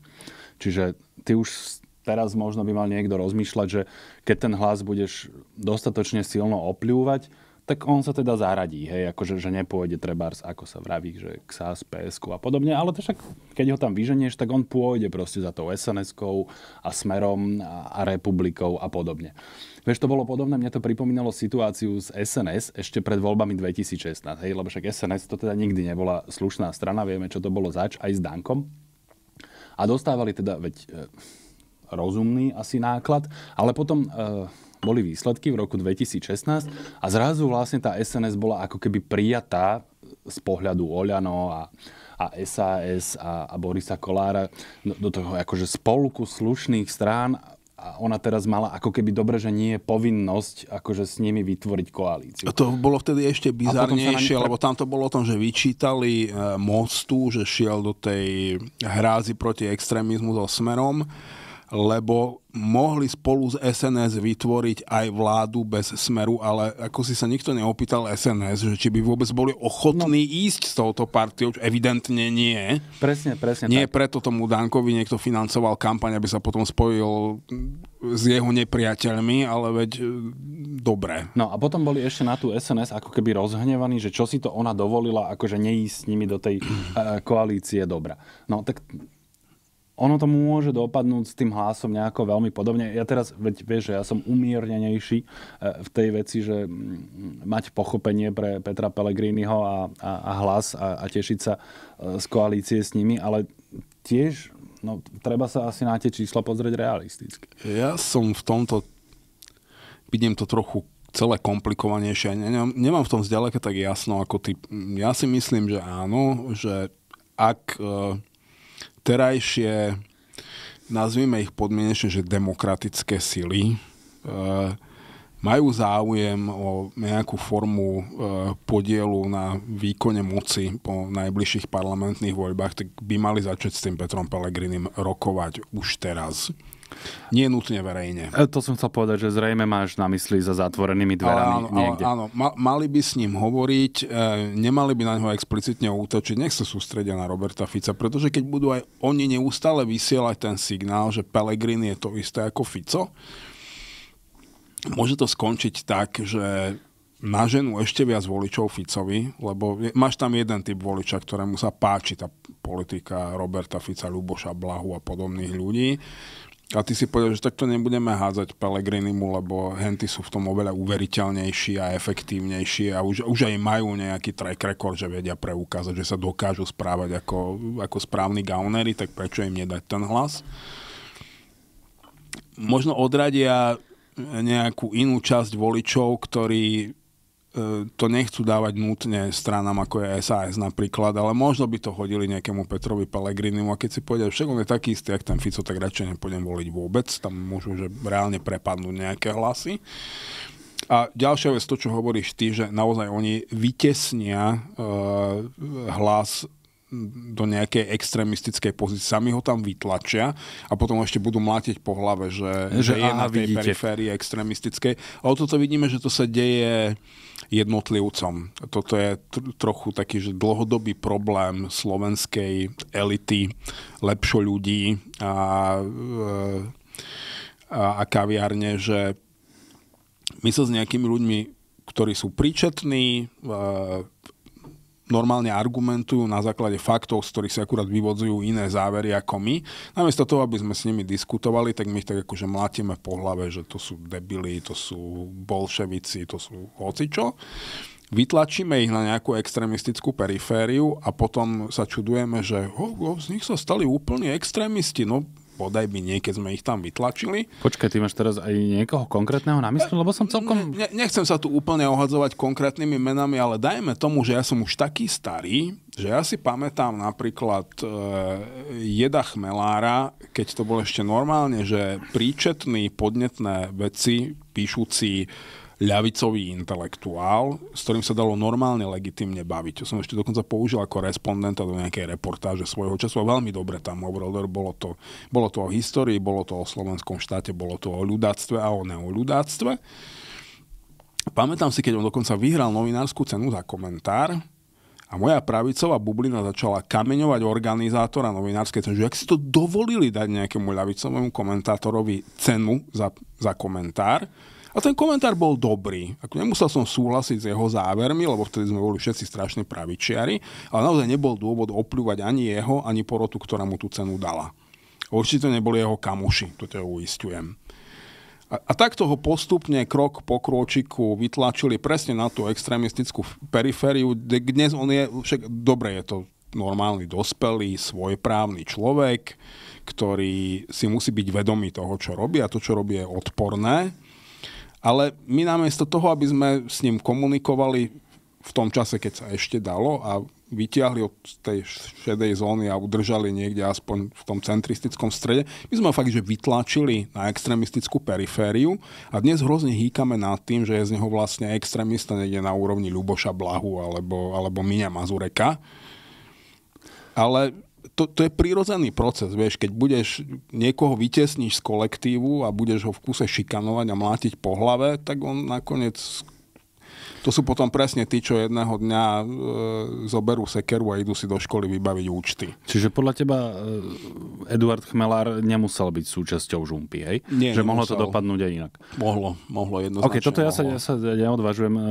Čiže ty už teraz možno by mal niekto rozmýšľať, že keď ten hlas budeš dostatočne silno opľúvať, tak on sa teda zaradí, hej, akože že nepôjde trebárs, ako sa vraví, že k SAS, PSK a podobne, ale to však, keď ho tam vyženieš, tak on pôjde proste za tou SNS-kou a Smerom a, a Republikou a podobne. Vieš, to bolo podobné, mne to pripomínalo situáciu z SNS ešte pred voľbami 2016, hej, lebo však SNS to teda nikdy nebola slušná strana, vieme, čo to bolo zač aj s Dankom, a dostávali teda, veď e, rozumný asi náklad, ale potom e, boli výsledky v roku 2016 a zrazu vlastne tá SNS bola ako keby prijatá z pohľadu Oľano a, a SAS a, a Borisa Kolára do, do toho akože spolku slušných strán a ona teraz mala ako keby dobre, že nie je povinnosť akože s nimi vytvoriť koalíciu. To bolo vtedy ešte bizarnejšie, pre... lebo tam to bolo o tom, že vyčítali e, Mostu, že šiel do tej hrázy proti extrémizmu so Smerom lebo mohli spolu s SNS vytvoriť aj vládu bez smeru, ale ako si sa nikto neopýtal SNS, že či by vôbec boli ochotní no. ísť s touto partiou, evidentne nie. Presne, presne. Nie tak. preto tomu Dankovi niekto financoval kampaň, aby sa potom spojil s jeho nepriateľmi, ale veď e, dobre. No a potom boli ešte na tú SNS ako keby rozhnevaní, že čo si to ona dovolila, akože neísť s nimi do tej e, koalície dobra. No tak ono to môže dopadnúť s tým hlasom nejako veľmi podobne. Ja teraz, veď vieš, že ja som umiernenejší e, v tej veci, že mm, mať pochopenie pre Petra Pellegriniho a, a, a hlas a, a tešiť sa e, z koalície s nimi, ale tiež no, treba sa asi na tie čísla pozrieť realisticky. Ja som v tomto, vidím to trochu celé komplikovanejšie. Nemám, nemám v tom zďaleka tak jasno ako ty. Ja si myslím, že áno, že ak... E, terajšie, nazvime ich podmienečne, že demokratické sily, e, majú záujem o nejakú formu e, podielu na výkone moci po najbližších parlamentných voľbách, tak by mali začať s tým Petrom Pelegrinim rokovať už teraz. Nie nutne verejne. E, to som chcel povedať, že zrejme máš na mysli za zatvorenými dverami áno, niekde. Áno, ma, mali by s ním hovoriť, e, nemali by na neho explicitne útočiť, nech sa sústredia na Roberta Fica, pretože keď budú aj oni neustále vysielať ten signál, že Pelegrin je to isté ako Fico, môže to skončiť tak, že ženu ešte viac voličov Ficovi, lebo máš tam jeden typ voliča, ktorému sa páči tá politika Roberta Fica, Luboša Blahu a podobných ľudí. A ty si povedal, že takto nebudeme hádzať mu, lebo henty sú v tom oveľa uveriteľnejší a efektívnejší a už, už aj majú nejaký track record, že vedia preukázať, že sa dokážu správať ako, ako správni gaunery, tak prečo im nedať ten hlas? Možno odradia nejakú inú časť voličov, ktorí E, to nechcú dávať nutne stranám ako je SAS napríklad, ale možno by to hodili nejakému Petrovi Pellegrinimu a keď si povedia, však on je taký istý, jak ten Fico, tak radšej nepôjdem voliť vôbec, tam môžu že reálne prepadnúť nejaké hlasy. A ďalšia vec, to, čo hovoríš ty, že naozaj oni vytesnia uh, hlas do nejakej extrémistickej pozície, sami ho tam vytlačia a potom ešte budú mlátiť po hlave, že, že, že je aha, na tej vidíte. periférii extrémistickej. o toto vidíme, že to sa deje jednotlivcom. Toto je trochu taký že dlhodobý problém slovenskej elity, lepšo ľudí a, e, a, a kaviárne, že my sa s nejakými ľuďmi, ktorí sú príčetní, e, normálne argumentujú na základe faktov, z ktorých sa akurát vyvodzujú iné závery ako my. Namiesto toho, aby sme s nimi diskutovali, tak my ich tak akože mlátime po hlave, že to sú debili, to sú bolševici, to sú hocičo. Vytlačíme ich na nejakú extrémistickú perifériu a potom sa čudujeme, že oh, oh, z nich sa stali úplní extrémisti. No podaj by nie, keď sme ich tam vytlačili. Počkaj, ty máš teraz aj niekoho konkrétneho na mysli, lebo som celkom... Ne, nechcem sa tu úplne ohadzovať konkrétnymi menami, ale dajme tomu, že ja som už taký starý, že ja si pamätám napríklad e, Jeda Chmelára, keď to bolo ešte normálne, že príčetní podnetné veci, píšuci ľavicový intelektuál, s ktorým sa dalo normálne legitimne baviť. To som ešte dokonca použil ako respondenta do nejakej reportáže svojho času a veľmi dobre tam hovoril. Bolo to, bolo to o histórii, bolo to o slovenskom štáte, bolo to o ľudáctve a o neoľudáctve. Pamätám si, keď on dokonca vyhral novinárskú cenu za komentár, a moja pravicová bublina začala kameňovať organizátora novinárskej ceny, že ak si to dovolili dať nejakému ľavicovému komentátorovi cenu za, za komentár, a ten komentár bol dobrý. Ako nemusel som súhlasiť s jeho závermi, lebo vtedy sme boli všetci strašne pravičiari, ale naozaj nebol dôvod opľúvať ani jeho, ani porotu, ktorá mu tú cenu dala. Určite to neboli jeho kamoši, to ťa uistujem. A, a takto ho postupne krok po krôčiku vytlačili presne na tú extrémistickú perifériu, kde dnes on je, však dobre je to normálny dospelý, svojprávny človek, ktorý si musí byť vedomý toho, čo robí a to, čo robí, je odporné ale my namiesto toho, aby sme s ním komunikovali v tom čase, keď sa ešte dalo a vytiahli od tej šedej zóny a udržali niekde aspoň v tom centristickom strede. My sme fakt, že vytlačili na extrémistickú perifériu a dnes hrozne hýkame nad tým, že je z neho vlastne extrémista niekde na úrovni Ľuboša Blahu alebo, alebo Miňa Mazureka. Ale to, to je prírodzený proces, vieš, keď budeš niekoho vytesníš z kolektívu a budeš ho v kuse šikanovať a mlátiť po hlave, tak on nakoniec to sú potom presne tí, čo jedného dňa e, zoberú sekeru a idú si do školy vybaviť účty. Čiže podľa teba e, Eduard Chmelár nemusel byť súčasťou žumpy, hej? Nie, Že mohlo to dopadnúť aj inak. Mohlo, mohlo jednoznačne. Ok, toto mohlo. ja sa, ja sa neodvážujem e,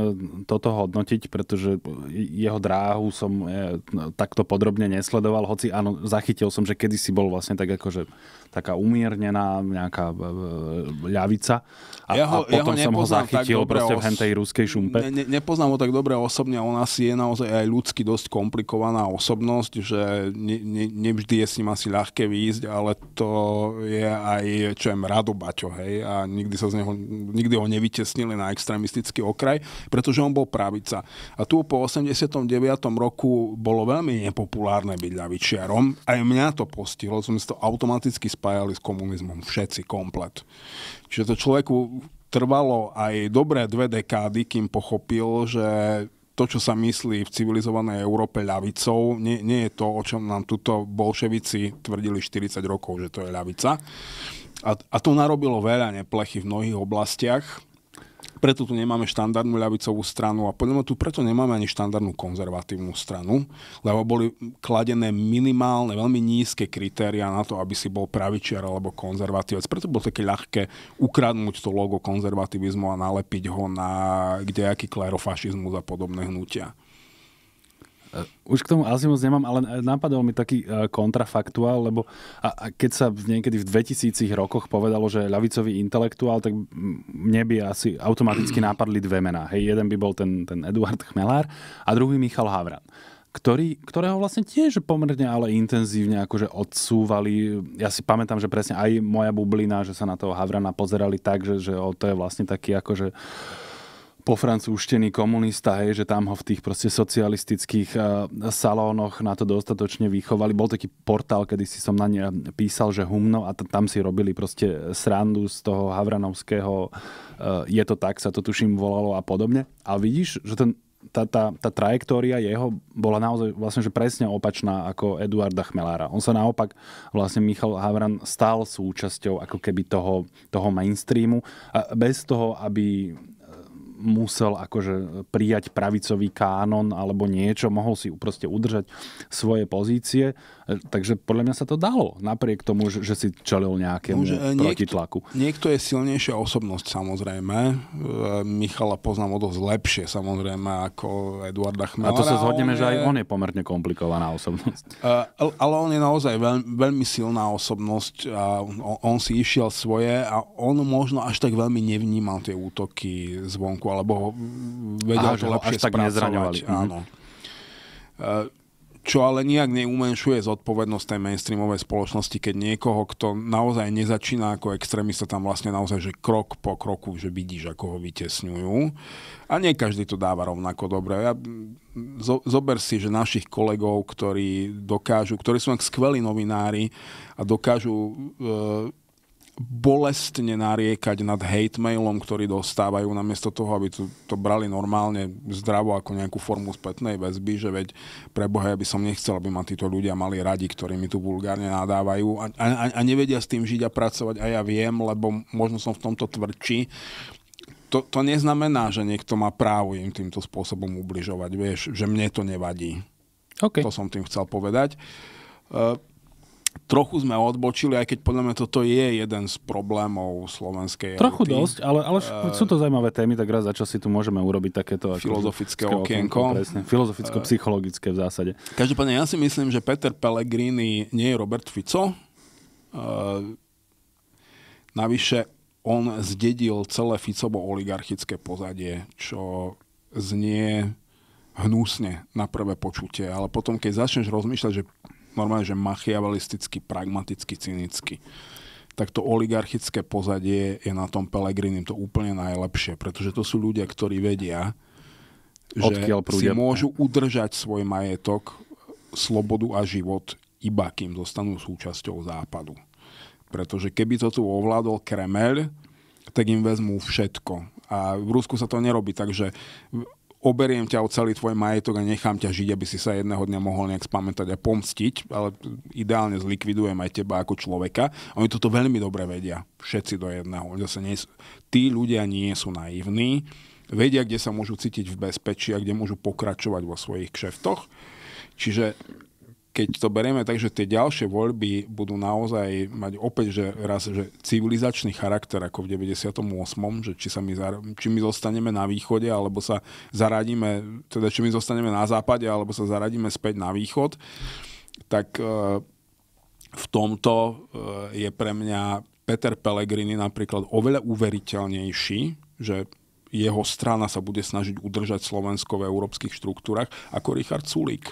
toto hodnotiť, pretože jeho dráhu som e, takto podrobne nesledoval, hoci áno, zachytil som, že kedysi bol vlastne tak akože taká umiernená nejaká e, e, ľavica a, ja ho, a potom ja ho som ho zachytil dobre, proste v hentej ruskej šumpe. Ne, ne, nepoznám ho tak dobre osobne, ona si je naozaj aj ľudsky dosť komplikovaná osobnosť, že ne, ne, nevždy je s ním asi ľahké výjsť, ale to je aj, čo je Rado Baťo, hej, a nikdy sa z neho, nikdy ho nevytesnili na extrémistický okraj, pretože on bol pravica. A tu po 89. roku bolo veľmi nepopulárne byť ľavičiarom, aj mňa to postihlo, som si to automaticky spájali s komunizmom, všetci komplet. Čiže to človeku trvalo aj dobré dve dekády, kým pochopil, že to, čo sa myslí v civilizovanej Európe ľavicou, nie, nie je to, o čom nám tuto bolševici tvrdili 40 rokov, že to je ľavica. A, a to narobilo veľa neplechy v mnohých oblastiach preto tu nemáme štandardnú ľavicovú stranu a podľa mňa tu preto nemáme ani štandardnú konzervatívnu stranu, lebo boli kladené minimálne, veľmi nízke kritéria na to, aby si bol pravičiar alebo konzervatívec. Preto bolo také ľahké ukradnúť to logo konzervativizmu a nalepiť ho na kdejaký klerofašizmus a podobné hnutia. Eh, už k tomu Azimus nemám, ale eh, napadol mi taký eh, kontrafaktuál, lebo a, a keď sa niekedy v 2000 rokoch povedalo, že ľavicový intelektuál, tak mne by asi automaticky nápadli dve mená. Hej, jeden by bol ten, ten Eduard Chmelár a druhý Michal Havran ktorý, ktorého vlastne tiež pomerne, ale intenzívne akože odsúvali. Ja si pamätám, že presne aj moja bublina, že sa na toho Havrana pozerali tak, že, že o, to je vlastne taký akože uh, pofrancúštený komunista, hej, že tam ho v tých proste socialistických uh, salónoch na to dostatočne vychovali. Bol taký portál, kedy si som na ne písal, že humno a t- tam si robili proste srandu z toho Havranovského uh, je to tak, sa to tuším volalo a podobne. A vidíš, že ten, tá, tá, tá trajektória jeho bola naozaj vlastne že presne opačná ako Eduarda Chmelára. On sa naopak, vlastne Michal Havran stal súčasťou ako keby toho, toho mainstreamu a bez toho, aby musel akože prijať pravicový kánon alebo niečo, mohol si proste udržať svoje pozície Takže podľa mňa sa to dalo, napriek tomu, že, že si čelil nejakému Môže, e, protitlaku. Niekto, niekto je silnejšia osobnosť samozrejme. E, Michala poznám o dosť lepšie samozrejme ako Eduarda Chmela. A to sa zhodneme, je... že aj on je pomerne komplikovaná osobnosť. E, ale on je naozaj veľ, veľmi silná osobnosť. A on si išiel svoje a on možno až tak veľmi nevnímal tie útoky zvonku, alebo ho vedel Aha, to lepšie až tak spracovať. Nezraňovali. Mhm. Áno. Mm-hmm čo ale nijak neumenšuje zodpovednosť tej mainstreamovej spoločnosti, keď niekoho, kto naozaj nezačína ako extrémista, tam vlastne naozaj, že krok po kroku, že vidíš, ako ho vytesňujú. A nie každý to dáva rovnako dobre. Ja, zo, zober si, že našich kolegov, ktorí dokážu, ktorí sú skvelí novinári a dokážu e, bolestne nariekať nad hate mailom, ktorý dostávajú, namiesto toho, aby to, to brali normálne, zdravo, ako nejakú formu spätnej väzby, že veď pre Boha, ja by som nechcel, aby ma títo ľudia mali radi, ktorí mi tu vulgárne nadávajú a, a, a nevedia s tým žiť a pracovať a ja viem, lebo možno som v tomto tvrdší, to, to neznamená, že niekto má právo im týmto spôsobom ubližovať, vieš, že mne to nevadí. Okay. To som tým chcel povedať. Uh, trochu sme odbočili, aj keď podľa mňa toto je jeden z problémov slovenskej Trochu elity. dosť, ale, ale uh, sú to zaujímavé témy, tak raz za čo si tu môžeme urobiť takéto... Filozofické ako, okienko. okienko presne, filozoficko-psychologické eh. v zásade. Každopádne ja si myslím, že Peter Pellegrini nie je Robert Fico. Uh, navyše on zdedil celé Ficovo oligarchické pozadie, čo znie hnusne na prvé počutie, ale potom keď začneš rozmýšľať, že normálne, že machiavalisticky, pragmaticky, cynicky tak to oligarchické pozadie je na tom Pelegrinim to úplne najlepšie, pretože to sú ľudia, ktorí vedia, že si môžu udržať svoj majetok, slobodu a život iba kým zostanú súčasťou Západu. Pretože keby to tu ovládol Kremel, tak im vezmú všetko. A v Rusku sa to nerobí, takže oberiem ťa o celý tvoj majetok a nechám ťa žiť, aby si sa jedného dňa mohol nejak spamätať a pomstiť, ale ideálne zlikvidujem aj teba ako človeka. oni toto veľmi dobre vedia, všetci do jedného. Zase nie sú, tí ľudia nie sú naivní, vedia, kde sa môžu cítiť v bezpečí a kde môžu pokračovať vo svojich kšeftoch. Čiže keď to berieme tak, že tie ďalšie voľby budú naozaj mať opäť, že raz, že civilizačný charakter ako v 98., že či, sa my, či my zostaneme na východe, alebo sa zaradíme, teda či my zostaneme na západe, alebo sa zaradíme späť na východ, tak e, v tomto e, je pre mňa Peter Pellegrini napríklad oveľa uveriteľnejší, že jeho strana sa bude snažiť udržať Slovensko v európskych štruktúrach ako Richard Sulík.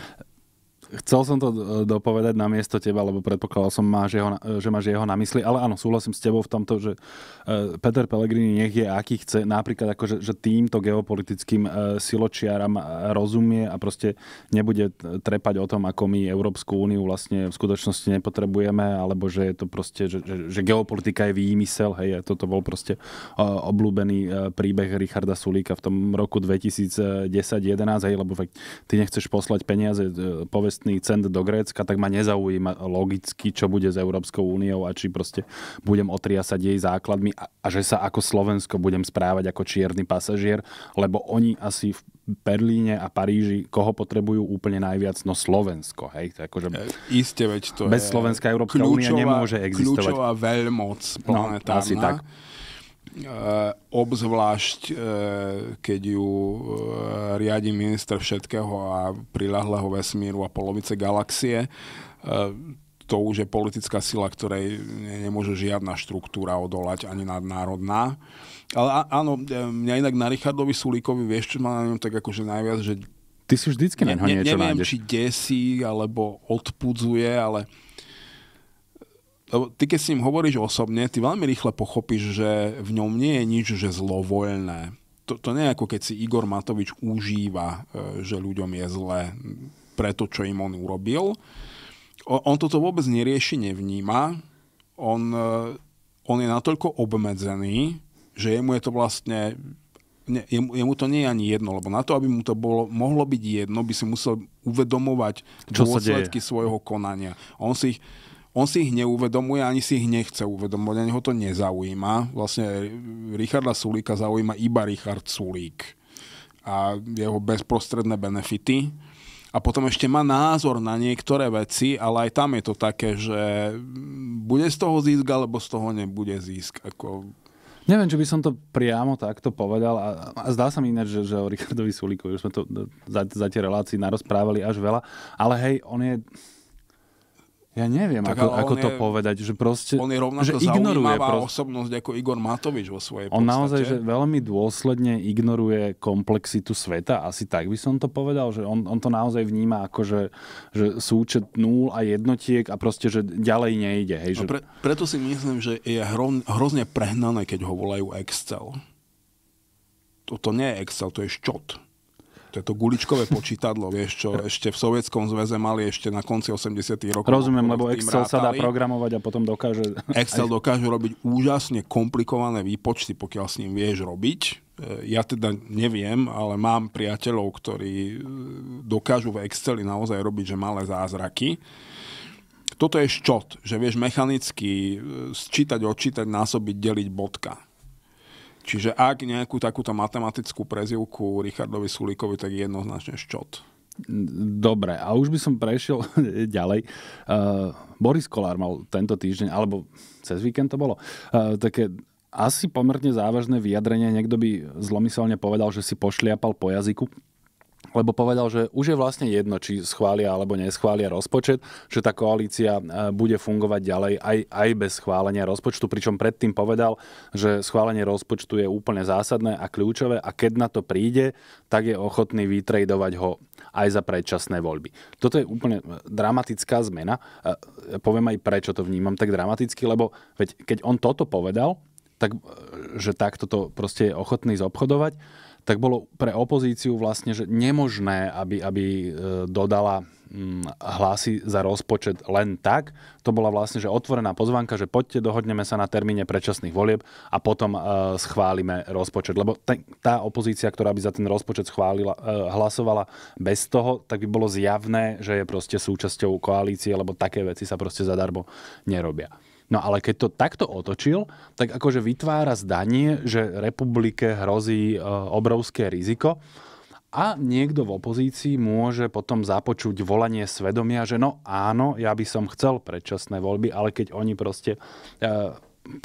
Chcel som to e, dopovedať na miesto teba, lebo predpokladal som, máš jeho, e, že máš jeho na mysli, ale áno, súhlasím s tebou v tomto, že e, Peter Pellegrini nech je aký chce, napríklad ako, že, že týmto geopolitickým siločiaram rozumie a proste nebude trepať o tom, ako my Európsku úniu vlastne v skutočnosti nepotrebujeme, alebo že je to proste, že, že, že geopolitika je výmysel, hej, toto bol proste obľúbený príbeh Richarda Sulíka v tom roku 2010-2011, hej, lebo fakt, ty nechceš poslať peniaze povestným vlastný cent do Grécka, tak ma nezaujíma logicky, čo bude s Európskou úniou a či proste budem otriasať jej základmi a, a že sa ako Slovensko budem správať ako čierny pasažier, lebo oni asi v Berlíne a Paríži, koho potrebujú úplne najviac? No Slovensko, hej? To akože e, Isté, veď to Bez je Slovenska Európska únia nemôže existovať. Kľúčová veľmoc no, planetárna. No, asi tak. Eh, obzvlášť eh, keď ju eh, riadi minister všetkého a prilahlého vesmíru a polovice galaxie, to už je politická sila, ktorej nemôže žiadna štruktúra odolať, ani nadnárodná. Ale áno, mňa inak na Richardovi Sulíkovi, vieš, čo má na ňom tak akože najviac, že Ty si vždycky ne, ne, niečo Neviem, nájdeš. či desí, alebo odpudzuje, ale lebo ty keď s ním hovoríš osobne, ty veľmi rýchle pochopíš, že v ňom nie je nič, že zlovoľné. To, to nie je ako keď si Igor Matovič užíva, e, že ľuďom je zle pre to, čo im on urobil. O, on toto vôbec nerieši, nevníma. On, e, on je natoľko obmedzený, že jemu je to vlastne... Nie, jemu, jemu to nie je ani jedno, lebo na to, aby mu to bolo, mohlo byť jedno, by si musel uvedomovať čo dôsledky svojho konania. On si ich on si ich neuvedomuje, ani si ich nechce uvedomovať, ani ho to nezaujíma. Vlastne Richarda Sulíka zaujíma iba Richard Sulík a jeho bezprostredné benefity. A potom ešte má názor na niektoré veci, ale aj tam je to také, že bude z toho získ, alebo z toho nebude získ. Ako... Neviem, či by som to priamo takto povedal. A, a zdá sa mi ináč, že, že o Richardovi Sulíkovi už sme to za, za tie relácii narozprávali až veľa. Ale hej, on je ja neviem, tak, ako, ako to je, povedať, že proste on je rovnako že ignoruje prost... osobnosť ako Igor Matovič vo svojej On podstate. naozaj že veľmi dôsledne ignoruje komplexitu sveta, asi tak by som to povedal, že on, on to naozaj vníma ako, že, že súčet nul a jednotiek a proste, že ďalej nejde. Hej, no že... no pre, preto si myslím, že je hro, hrozne prehnané, keď ho volajú Excel. Toto nie je Excel, to je ščot to je to guličkové počítadlo, vieš čo, ešte v Sovietskom zväze mali ešte na konci 80 rokov. Rozumiem, lebo Excel rátali. sa dá programovať a potom dokáže... Excel dokáže robiť úžasne komplikované výpočty, pokiaľ s ním vieš robiť. E, ja teda neviem, ale mám priateľov, ktorí e, dokážu v Exceli naozaj robiť, že malé zázraky. Toto je ščot, že vieš mechanicky e, sčítať, odčítať, násobiť, deliť bodka Čiže ak nejakú takúto matematickú prezivku Richardovi Sulíkovi, tak jednoznačne ščot. Dobre, a už by som prešiel ďalej. Uh, Boris Kolár mal tento týždeň, alebo cez víkend to bolo, uh, také asi pomerne závažné vyjadrenie. Niekto by zlomyselne povedal, že si pošliapal po jazyku lebo povedal, že už je vlastne jedno, či schvália alebo neschvália rozpočet, že tá koalícia e, bude fungovať ďalej aj, aj bez schválenia rozpočtu, pričom predtým povedal, že schválenie rozpočtu je úplne zásadné a kľúčové a keď na to príde, tak je ochotný vytredovať ho aj za predčasné voľby. Toto je úplne e, dramatická zmena. E, poviem aj prečo to vnímam tak dramaticky, lebo veď, keď on toto povedal, tak, že takto to proste je ochotný zobchodovať, tak bolo pre opozíciu vlastne že nemožné, aby, aby e, dodala mm, hlasy za rozpočet len tak. To bola vlastne že otvorená pozvanka, že poďte, dohodneme sa na termíne predčasných volieb a potom e, schválime rozpočet. Lebo tá opozícia, ktorá by za ten rozpočet schválila, e, hlasovala bez toho, tak by bolo zjavné, že je proste súčasťou koalície, lebo také veci sa proste zadarmo nerobia. No ale keď to takto otočil, tak akože vytvára zdanie, že republike hrozí e, obrovské riziko a niekto v opozícii môže potom započuť volanie svedomia, že no áno, ja by som chcel predčasné voľby, ale keď oni proste e,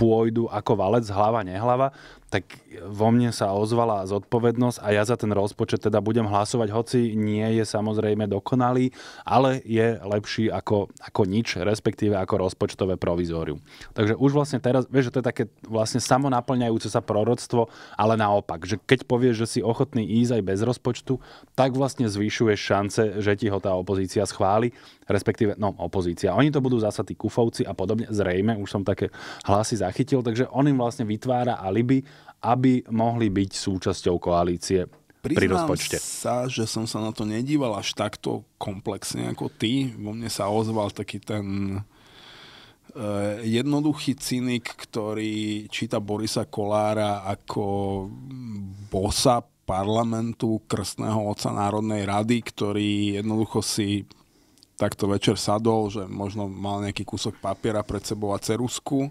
pôjdu ako valec hlava nehlava, tak vo mne sa ozvala zodpovednosť a ja za ten rozpočet teda budem hlasovať, hoci nie je samozrejme dokonalý, ale je lepší ako, ako nič, respektíve ako rozpočtové provizórium. Takže už vlastne teraz, vieš, že to je také vlastne samonaplňajúce sa proroctvo, ale naopak, že keď povieš, že si ochotný ísť aj bez rozpočtu, tak vlastne zvyšuješ šance, že ti ho tá opozícia schváli, respektíve, no, opozícia. Oni to budú zasa tí kufovci a podobne, zrejme, už som také hlasy zachytil, takže on im vlastne vytvára alibi, aby mohli byť súčasťou koalície Priznám pri rozpočte. sa, že som sa na to nedíval až takto komplexne ako ty. Vo mne sa ozval taký ten eh, jednoduchý cynik, ktorý číta Borisa Kolára ako bosa parlamentu, krstného oca Národnej rady, ktorý jednoducho si takto večer sadol, že možno mal nejaký kúsok papiera pred sebou a cerusku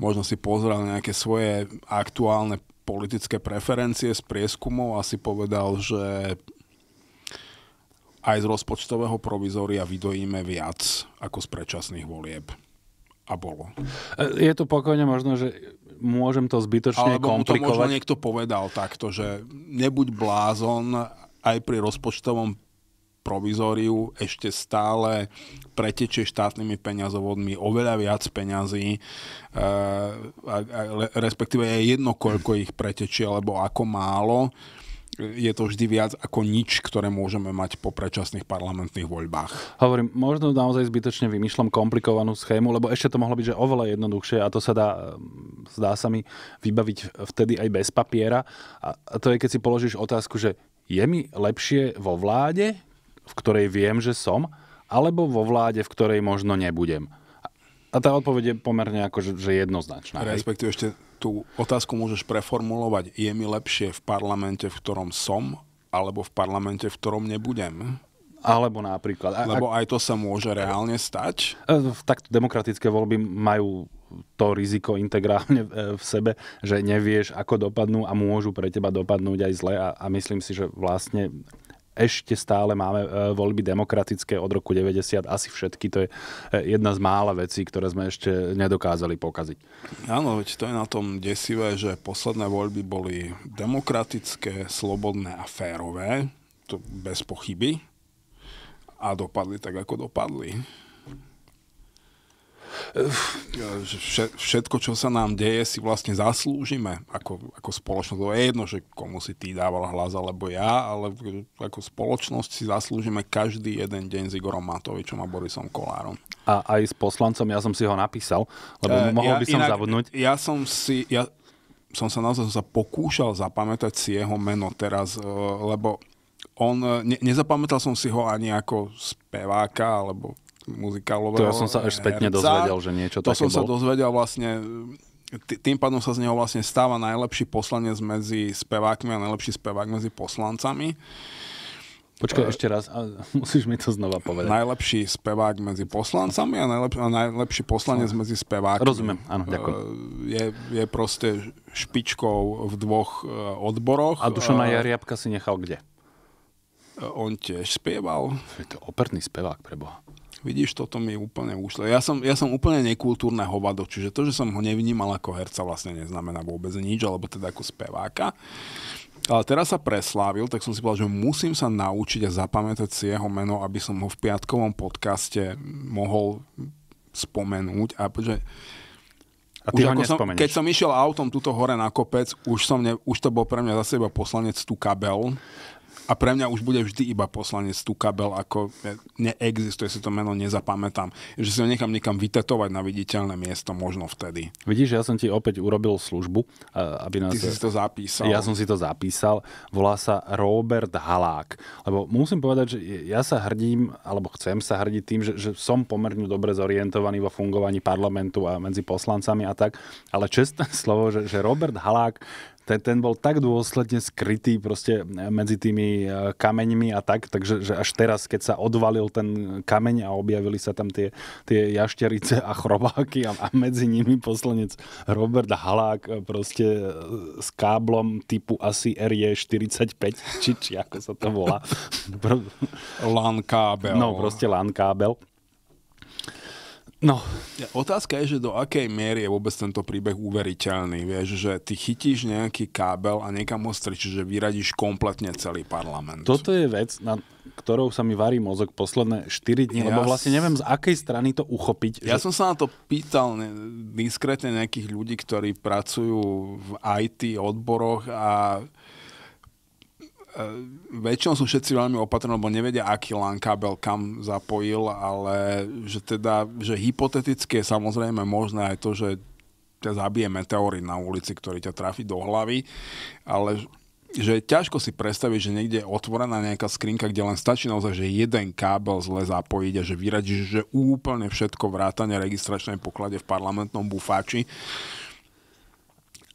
možno si pozrel nejaké svoje aktuálne politické preferencie z prieskumov a si povedal, že aj z rozpočtového provizoria vydojíme viac ako z predčasných volieb. A bolo. E, je to pokojne možno, že môžem to zbytočne Alebo komplikovať. Alebo to možno niekto povedal takto, že nebuď blázon aj pri rozpočtovom provizóriu ešte stále pretečie štátnymi peňazovodmi oveľa viac peňazí, e, respektíve je jedno, koľko ich pretečie, alebo ako málo je to vždy viac ako nič, ktoré môžeme mať po predčasných parlamentných voľbách. Hovorím, možno naozaj zbytočne vymýšľam komplikovanú schému, lebo ešte to mohlo byť, že oveľa jednoduchšie a to sa dá, e, zdá sa mi, vybaviť vtedy aj bez papiera. A to je, keď si položíš otázku, že je mi lepšie vo vláde, v ktorej viem, že som, alebo vo vláde, v ktorej možno nebudem. A tá odpoveď je pomerne akože, že jednoznačná. Respektíve ešte tú otázku môžeš preformulovať. Je mi lepšie v parlamente, v ktorom som, alebo v parlamente, v ktorom nebudem? Alebo napríklad. A, Lebo aj to sa môže reálne stať? E, tak demokratické voľby majú to riziko integrálne e, v sebe, že nevieš, ako dopadnú a môžu pre teba dopadnúť aj zle a, a myslím si, že vlastne ešte stále máme e, voľby demokratické od roku 90, asi všetky. To je e, jedna z mála vecí, ktoré sme ešte nedokázali pokaziť. Áno, veď to je na tom desivé, že posledné voľby boli demokratické, slobodné a férové. To bez pochyby. A dopadli tak, ako dopadli. Ehm, všetko, čo sa nám deje, si vlastne zaslúžime ako, ako spoločnosť. To je jedno, že komu si ty dával hlas, alebo ja, ale ako spoločnosť si zaslúžime každý jeden deň s Igorom Matovičom a Borisom Kolárom. A aj s poslancom, ja som si ho napísal, lebo uh, mohol ja, by som inak, zavodnúť. Ja som si, ja som sa naozaj sa pokúšal zapamätať si jeho meno teraz, eh, lebo on, eh, ne, nezapamätal som si ho ani ako speváka, alebo muzikálového To ja som sa až spätne herca. dozvedel, že niečo to také To som bol. sa dozvedel vlastne tým pádom sa z neho vlastne stáva najlepší poslanec medzi spevákmi a najlepší spevák medzi poslancami. Počkaj, ešte raz, musíš mi to znova povedať. Najlepší spevák medzi poslancami a najlepší, a najlepší poslanec medzi spevákmi. Rozumiem, áno, ďakujem. Eh, je, je proste špičkou v dvoch eh, odboroch. A Dušana eh, Jariabka si nechal kde? On tiež spieval. Je to operný spevák, preboha vidíš, toto mi úplne ušlo. Ja som, ja som úplne nekultúrne hovado, čiže to, že som ho nevnímal ako herca vlastne neznamená vôbec nič, alebo teda ako speváka. Ale teraz sa preslávil, tak som si povedal, že musím sa naučiť a zapamätať si jeho meno, aby som ho v piatkovom podcaste mohol spomenúť. A že a ty už ho som, Keď som išiel autom tuto hore na kopec, už, som ne, už to bol pre mňa zase iba poslanec tu kabel a pre mňa už bude vždy iba poslanec tu kabel, ako neexistuje, si to meno nezapamätám. Že si ho nechám niekam vytetovať na viditeľné miesto, možno vtedy. Vidíš, ja som ti opäť urobil službu, aby nás... Ty si to zapísal. Ja som si to zapísal. Volá sa Robert Halák. Lebo musím povedať, že ja sa hrdím, alebo chcem sa hrdiť tým, že, že som pomerne dobre zorientovaný vo fungovaní parlamentu a medzi poslancami a tak, ale čestné slovo, že, že Robert Halák ten bol tak dôsledne skrytý proste e, medzi tými e, kameňmi a tak, takže že až teraz, keď sa odvalil ten kameň a objavili sa tam tie, tie jašterice a chrobáky a, a medzi nimi poslanec Robert Halák e, proste s káblom typu asi RJ45, či, či ako sa to volá. LAN kábel. No, proste LAN kábel No. Otázka je, že do akej miery je vôbec tento príbeh uveriteľný. Vieš, že ty chytíš nejaký kábel a niekam ho strčíš, že vyradíš kompletne celý parlament. Toto je vec, na ktorou sa mi varí mozog posledné 4 dní, ja lebo vlastne neviem, z akej strany to uchopiť. Ja že... som sa na to pýtal ne, diskrétne nejakých ľudí, ktorí pracujú v IT odboroch a E, väčšinou sú všetci veľmi opatrní, lebo nevedia, aký LAN kábel kam zapojil, ale že teda, že hypoteticky je samozrejme možné aj to, že ťa zabije meteorit na ulici, ktorý ťa trafi do hlavy, ale že ťažko si predstaviť, že niekde je otvorená nejaká skrinka, kde len stačí naozaj, že jeden kábel zle zapojiť a že vyradíš, že úplne všetko vrátane registračnej poklade v parlamentnom bufáči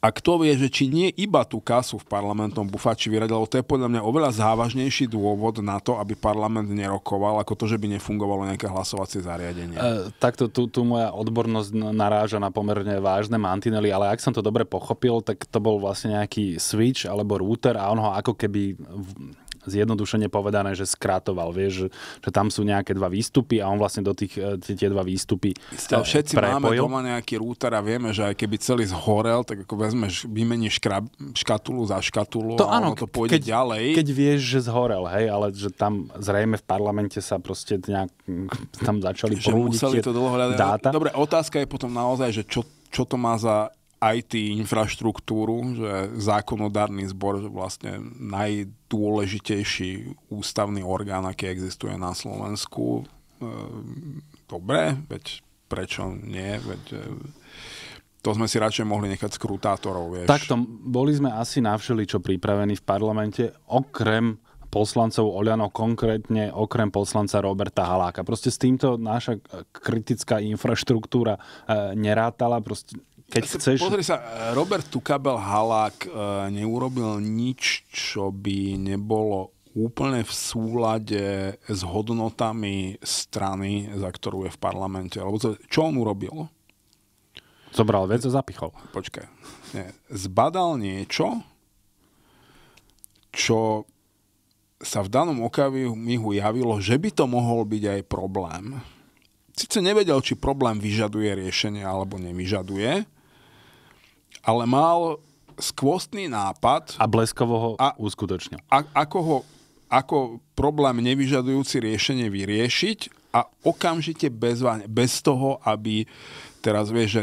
a kto vie, že či nie iba tú kasu v parlamentom bufači vyradil, lebo to je podľa mňa oveľa závažnejší dôvod na to, aby parlament nerokoval, ako to, že by nefungovalo nejaké hlasovacie zariadenie. E, takto tu, tu moja odbornosť naráža na pomerne vážne mantinely, ale ak som to dobre pochopil, tak to bol vlastne nejaký switch alebo router a on ho ako keby v zjednodušene povedané, že skratoval, vieš, že, že tam sú nejaké dva výstupy a on vlastne do tých, e, tie dva výstupy Ste, e, Všetci prepojil. máme doma nejaký rúter a vieme, že aj keby celý zhorel, tak ako vezmeš, vymeníš škra, škatulu za škatulu to a áno, ono to pôjde keď, ďalej. Keď vieš, že zhorel, hej, ale že tam zrejme v parlamente sa proste nejak tam začali že prúdiť museli to dlho Dáta. Dobre, otázka je potom naozaj, že čo, čo to má za IT infraštruktúru, že zákonodárny zbor je vlastne najdôležitejší ústavný orgán, aký existuje na Slovensku. Ehm, dobre, veď prečo nie? Veď e, to sme si radšej mohli nechať skrutátorov, vieš. Takto, boli sme asi na čo pripravení v parlamente, okrem poslancov Oliano, konkrétne okrem poslanca Roberta Haláka. Proste s týmto naša kritická infraštruktúra e, nerátala, proste keď ja chceš... Pozri sa, Robert Tukabel Halák eh, neurobil nič, čo by nebolo úplne v súlade s hodnotami strany, za ktorú je v parlamente. Lebo to, čo on urobil? Zobral vec a zapichol. Počkaj. Nie. Zbadal niečo, čo sa v danom okamihu javilo, že by to mohol byť aj problém. Sice nevedel, či problém vyžaduje riešenie alebo nevyžaduje, ale mal skvostný nápad. A bleskovo ho a, uskutočnil. A, ako ho ako problém nevyžadujúci riešenie vyriešiť a okamžite bez, bez toho, aby teraz vieš, že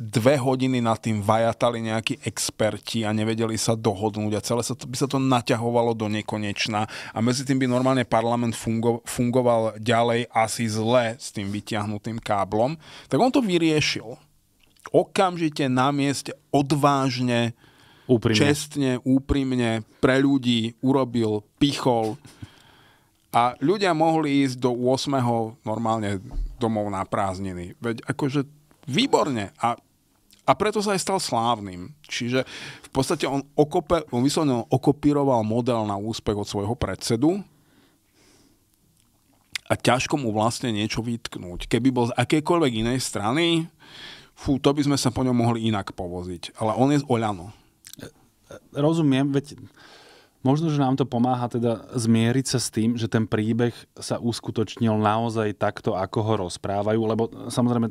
dve hodiny nad tým vajatali nejakí experti a nevedeli sa dohodnúť a celé sa to, by sa to naťahovalo do nekonečna a medzi tým by normálne parlament fungo, fungoval ďalej asi zle s tým vyťahnutým káblom, tak on to vyriešil okamžite na mieste odvážne, úprimne. čestne, úprimne pre ľudí urobil, pichol. A ľudia mohli ísť do 8. normálne domov na prázdniny. Veď akože výborne. A, a preto sa aj stal slávnym. Čiže v podstate on, okope, on vyslovene okopíroval model na úspech od svojho predsedu, a ťažko mu vlastne niečo vytknúť. Keby bol z akékoľvek inej strany, fú, to by sme sa po ňom mohli inak povoziť. Ale on je z Oľano. E, rozumiem, veď možno, že nám to pomáha teda zmieriť sa s tým, že ten príbeh sa uskutočnil naozaj takto, ako ho rozprávajú, lebo samozrejme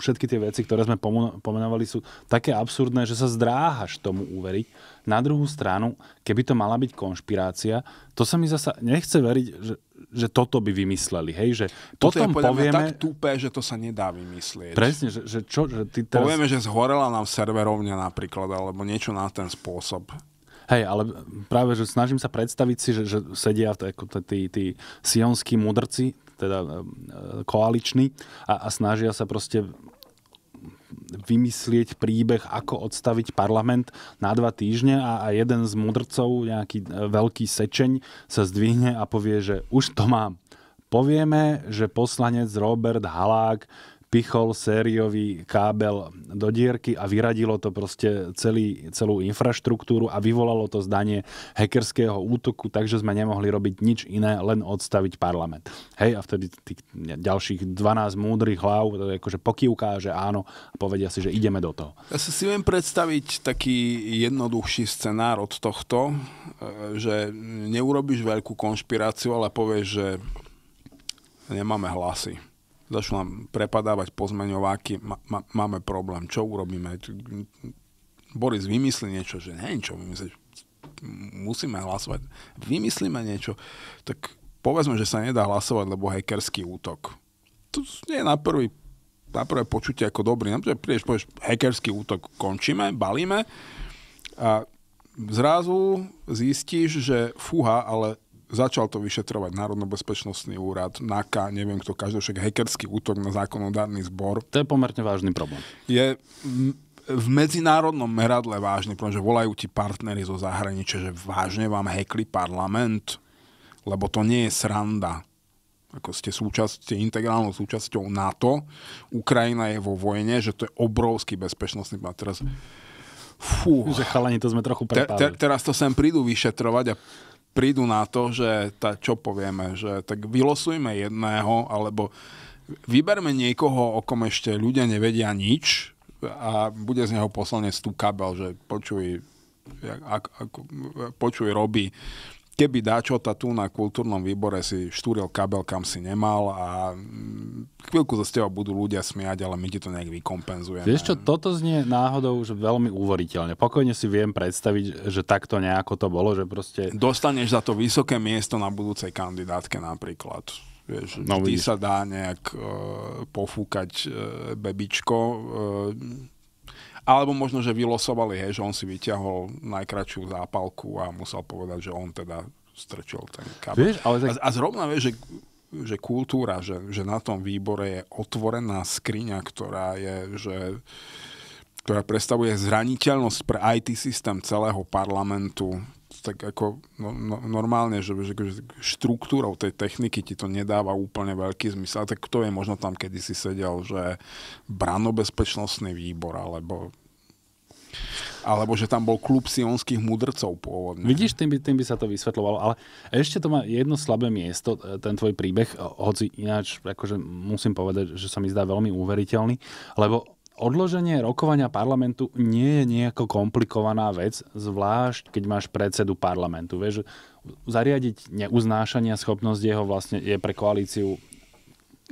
všetky tie veci, ktoré sme pomenovali, sú také absurdné, že sa zdráhaš tomu uveriť. Na druhú stranu, keby to mala byť konšpirácia, to sa mi zasa nechce veriť, že, že toto by vymysleli, hej, že toto potom je, povieme... tak tupé, že to sa nedá vymyslieť. Presne, že, že čo, že ty teraz... Povieme, že zhorela nám serverovňa napríklad, alebo niečo na ten spôsob. Hej, ale práve, že snažím sa predstaviť si, že, že sedia ako tí, tí sionskí mudrci, teda eh, koaliční, a, a snažia sa proste vymyslieť príbeh, ako odstaviť parlament na dva týždne a, a jeden z mudrcov, nejaký e, veľký sečeň, sa zdvihne a povie, že už to mám. Povieme, že poslanec Robert Halák pichol sériový kábel do dierky a vyradilo to proste celý, celú infraštruktúru a vyvolalo to zdanie hackerského útoku, takže sme nemohli robiť nič iné, len odstaviť parlament. Hej, a vtedy tých ďalších 12 múdrych hlav to akože pokývká, že áno, a povedia si, že ideme do toho. Ja si viem predstaviť taký jednoduchší scenár od tohto, e, že neurobíš veľkú konšpiráciu, ale povieš, že nemáme hlasy začnú nám prepadávať pozmeňováky, ma, ma, máme problém, čo urobíme. Boris vymyslí niečo, že neviem čo vymyslí, musíme hlasovať, vymyslíme niečo, tak povedzme, že sa nedá hlasovať, lebo hackerský útok. To nie je na prvý na prvé počutie ako dobrý. Napríklad no, prídeš, povieš, hackerský útok končíme, balíme a zrazu zistíš, že fuha, ale Začal to vyšetrovať Národno-bezpečnostný úrad, NAKA, neviem kto, každý však hackerský útok na zákonodárny zbor. To je pomerne vážny problém. Je v medzinárodnom meradle vážny problém, že volajú ti partnery zo zahraničia, že vážne vám hekli parlament, lebo to nie je sranda. Ako ste, súčasť, ste integrálnou súčasťou NATO, Ukrajina je vo vojne, že to je obrovský bezpečnostný problém. Teraz, fú, že chalani, to sme trochu Te, te, teraz to sem prídu vyšetrovať a prídu na to, že tá, čo povieme, že tak vylosujme jedného, alebo vyberme niekoho, o kom ešte ľudia nevedia nič a bude z neho poslane tú kabel, že počuj, ako, ako, počuj, robí, keby Dačota tu na kultúrnom výbore si štúril kabel, kam si nemal a mm, chvíľku za teba budú ľudia smiať, ale my ti to nejak vykompenzujeme. Vieš čo, toto znie náhodou už veľmi úvoriteľne. Pokojne si viem predstaviť, že takto nejako to bolo, že proste... Dostaneš za to vysoké miesto na budúcej kandidátke napríklad. Vieš, no, vždy vidíš. sa dá nejak uh, pofúkať uh, eh, bebičko. Eh, alebo možno, že vylosovali, hej, že on si vyťahol najkračšiu zápalku a musel povedať, že on teda strčil ten kabel. Vieš, ale tak... a, a zrovna vieš, že že kultúra, že, že na tom výbore je otvorená skriňa, ktorá je, že ktorá predstavuje zraniteľnosť pre IT systém celého parlamentu, tak ako no, no, normálne, že, že, akože že štruktúrou tej techniky ti to nedáva úplne veľký zmysel. Tak kto je, možno tam kedy si sedel, že branobezpečnostný výbor, alebo alebo že tam bol klub sionských mudrcov pôvodne. Vidíš, tým by, tým by sa to vysvetľovalo, ale ešte to má jedno slabé miesto, ten tvoj príbeh, hoci ináč, akože musím povedať, že sa mi zdá veľmi uveriteľný, lebo odloženie rokovania parlamentu nie je nejako komplikovaná vec, zvlášť keď máš predsedu parlamentu. Vieš, zariadiť neuznášania schopnosť jeho vlastne je pre koalíciu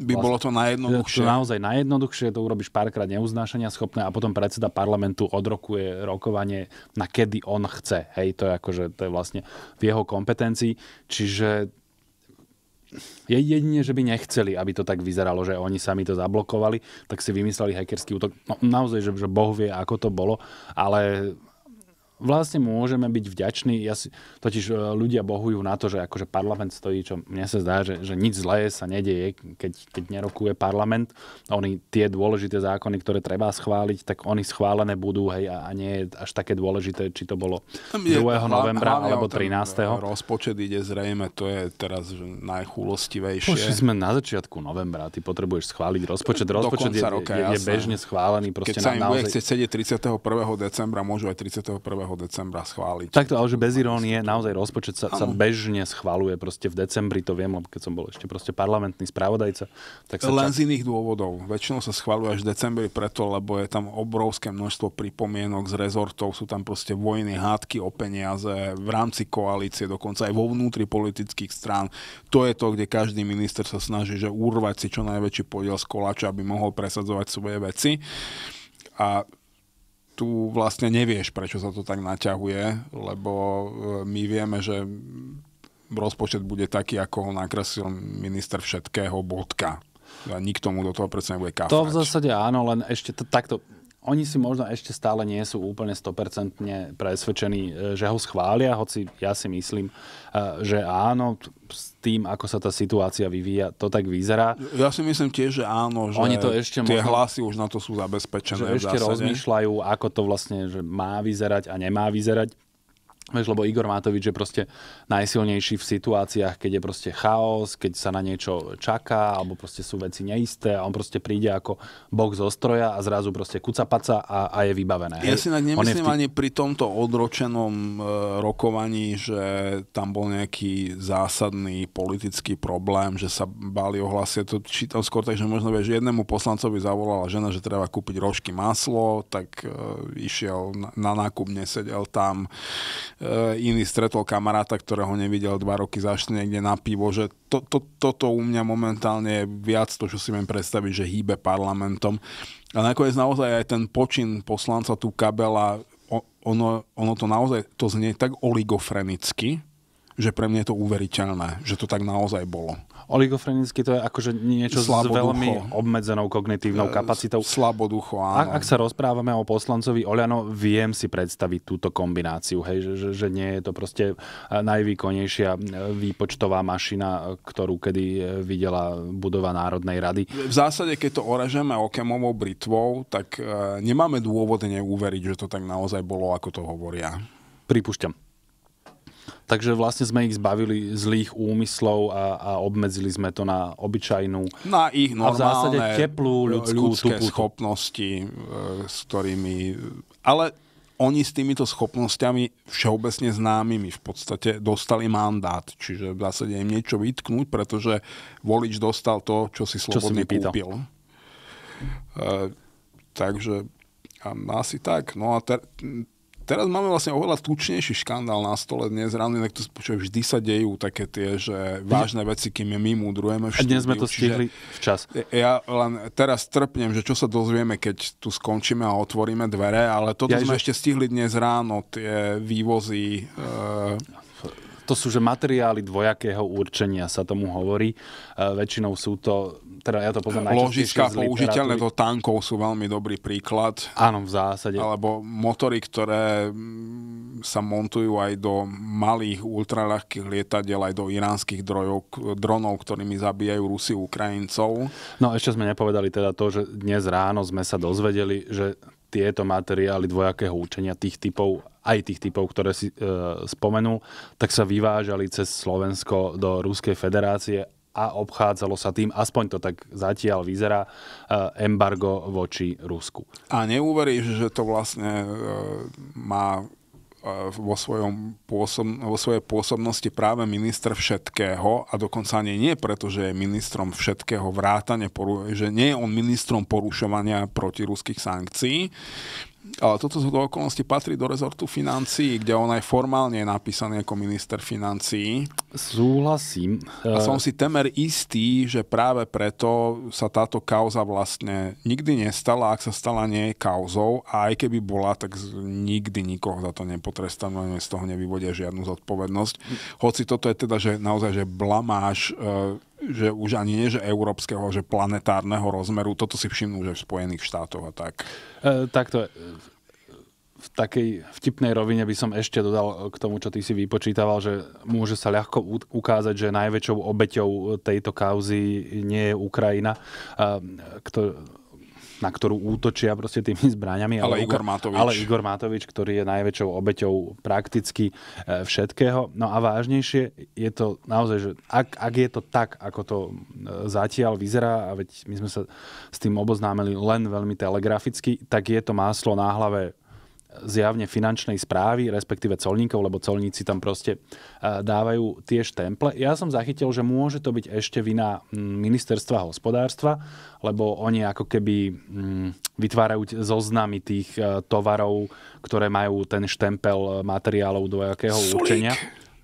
by vlastne, bolo to najjednoduchšie. To naozaj najjednoduchšie, to urobíš párkrát neuznášania schopné a potom predseda parlamentu odrokuje rokovanie na kedy on chce. Hej, to je akože, to je vlastne v jeho kompetencii. Čiže je jedine, že by nechceli, aby to tak vyzeralo, že oni sami to zablokovali, tak si vymysleli hackerský útok. No, naozaj, že, že Boh vie, ako to bolo, ale vlastne môžeme byť vďační. Ja si, totiž e, ľudia bohujú na to, že akože parlament stojí, čo mne sa zdá, že, že nič zlé sa nedieje, keď, keď nerokuje parlament. Oni tie dôležité zákony, ktoré treba schváliť, tak oni schválené budú, hej, a, a nie je až také dôležité, či to bolo 2. novembra alebo 13. E, rozpočet ide zrejme, to je teraz najchulostivejšie. Už sme na začiatku novembra, ty potrebuješ schváliť rozpočet. Rozpočet je, roka, je, je bežne schválený. Keď sa im naozaj... bude chcieť 31. decembra, môžu aj 31 decembra schváliť. Takto, ale že bez irónie, naozaj rozpočet sa, sa bežne schváluje proste v decembri, to viem, lebo keď som bol ešte proste parlamentný správodajca. Tak sa Len čak... z iných dôvodov. Väčšinou sa schváluje až v decembri preto, lebo je tam obrovské množstvo pripomienok z rezortov, sú tam proste vojny, hádky o peniaze v rámci koalície, dokonca aj vo vnútri politických strán. To je to, kde každý minister sa snaží, že urvať si čo najväčší podiel z kolača, aby mohol presadzovať svoje veci. A tu vlastne nevieš, prečo sa to tak naťahuje, lebo e, my vieme, že rozpočet bude taký, ako ho nakreslil minister všetkého, bodka. A nikto mu do toho predsa nebude kafrať. To v zásade áno, len ešte to, takto oni si možno ešte stále nie sú úplne 100% presvedčení, e, že ho schvália, hoci ja si myslím, e, že áno, s tým, ako sa tá situácia vyvíja, to tak vyzerá. Ja si myslím tiež, že áno, že oni to ešte tie možno, hlasy už na to sú zabezpečené. Že ešte rozmýšľajú, ako to vlastne že má vyzerať a nemá vyzerať. Vieš, lebo Igor Matovič je proste najsilnejší v situáciách, keď je proste chaos, keď sa na niečo čaká, alebo proste sú veci neisté a on proste príde ako bok zo stroja a zrazu proste kuca paca a, a je vybavené. Ja si na nemyslím tý... ani pri tomto odročenom e, rokovaní, že tam bol nejaký zásadný politický problém, že sa báli ohlasie. To čítam skôr tak, že možno vieš, jednému poslancovi zavolala žena, že treba kúpiť rožky maslo, tak e, išiel na, na nákup, nesedel tam E, iný stretol kamaráta, ktorého nevidel dva roky, zašli niekde na pivo, že to, to, toto u mňa momentálne je viac to, čo si viem predstaviť, že hýbe parlamentom. A nakoniec naozaj aj ten počin poslanca tu kabela, ono, ono to naozaj, to znie tak oligofrenicky, že pre mňa je to uveriteľné, že to tak naozaj bolo. Oligofrenický to je akože niečo Slaboducho. s veľmi obmedzenou kognitívnou e, kapacitou. Slaboducho, áno. A, ak sa rozprávame o poslancovi Oľano, viem si predstaviť túto kombináciu, hej, že, že, že nie je to proste e, najvýkonnejšia e, výpočtová mašina, ktorú kedy videla budova Národnej rady. V zásade, keď to oražeme okemovou britvou, tak nemáme dôvod neuveriť, že to tak naozaj bolo, ako to hovoria. Pripúšťam. Takže vlastne sme ich zbavili zlých úmyslov a, a obmedzili sme to na obyčajnú na ich normálne, a v zásade e, teplú ľudskú ľudské tupu. schopnosti, e, s ktorými... Ale oni s týmito schopnosťami všeobecne známymi v podstate dostali mandát. Čiže v zásade im niečo vytknúť, pretože volič dostal to, čo si slobodne čo si kúpil. E, takže asi tak. No a te, teraz máme vlastne oveľa tučnejší škandál na stole dnes ráno, inak to počujem, vždy sa dejú také tie, že vážne veci, kým my múdrujeme v štúdiu. A dnes sme to stihli včas. Ja len teraz trpnem, že čo sa dozvieme, keď tu skončíme a otvoríme dvere, ale toto ja, sme že... ešte stihli dnes ráno, tie vývozy... E... To sú, že materiály dvojakého určenia sa tomu hovorí. E, väčšinou sú to teda ja to poznám Ložiska použiteľné do tankov sú veľmi dobrý príklad. Áno, v zásade. Alebo motory, ktoré mm, sa montujú aj do malých ultraľahkých lietadiel, aj do iránskych drojov, dronov, ktorými zabíjajú rusy Ukrajincov. No ešte sme nepovedali teda to, že dnes ráno sme sa dozvedeli, že tieto materiály dvojakého učenia tých typov, aj tých typov, ktoré si e, spomenul, tak sa vyvážali cez Slovensko do Ruskej federácie a obchádzalo sa tým, aspoň to tak zatiaľ vyzerá, e, embargo voči Rusku. A neuveríš, že to vlastne e, má e, vo, svojom pôsob, vo svojej pôsobnosti práve minister všetkého a dokonca ani nie preto, že je ministrom všetkého vrátane, že nie je on ministrom porušovania protiruských sankcií, ale toto sú do okolnosti patrí do rezortu financií, kde on aj formálne je napísaný ako minister financií. Súhlasím. A som e, si temer istý, že práve preto sa táto kauza vlastne nikdy nestala, ak sa stala nie je kauzou a aj keby bola, tak nikdy nikoho za to ani z toho nevyvodia žiadnu zodpovednosť. Hm. Hoci toto je teda že naozaj že blamáš. E, že už ani nie, že európskeho, že planetárneho rozmeru, toto si všimnú, že v Spojených štátoch a tak. E, takto, e, v takej vtipnej rovine by som ešte dodal k tomu, čo ty si vypočítaval, že môže sa ľahko ukázať, že najväčšou obeťou tejto kauzy nie je Ukrajina, na ktorú útočia proste tými zbraňami. Ale, ale, Igor Matovič. ale Igor Matovič, ktorý je najväčšou obeťou prakticky e, všetkého. No a vážnejšie je to naozaj, že ak, ak je to tak, ako to e, zatiaľ vyzerá, a veď my sme sa s tým oboznámili len veľmi telegraficky, tak je to máslo na hlave zjavne finančnej správy, respektíve colníkov, lebo colníci tam proste e, dávajú tie temple. Ja som zachytil, že môže to byť ešte vina mm, ministerstva hospodárstva, lebo oni ako keby mm, vytvárajú zoznamy tých e, tovarov, ktoré majú ten štempel e, materiálov dojakého určenia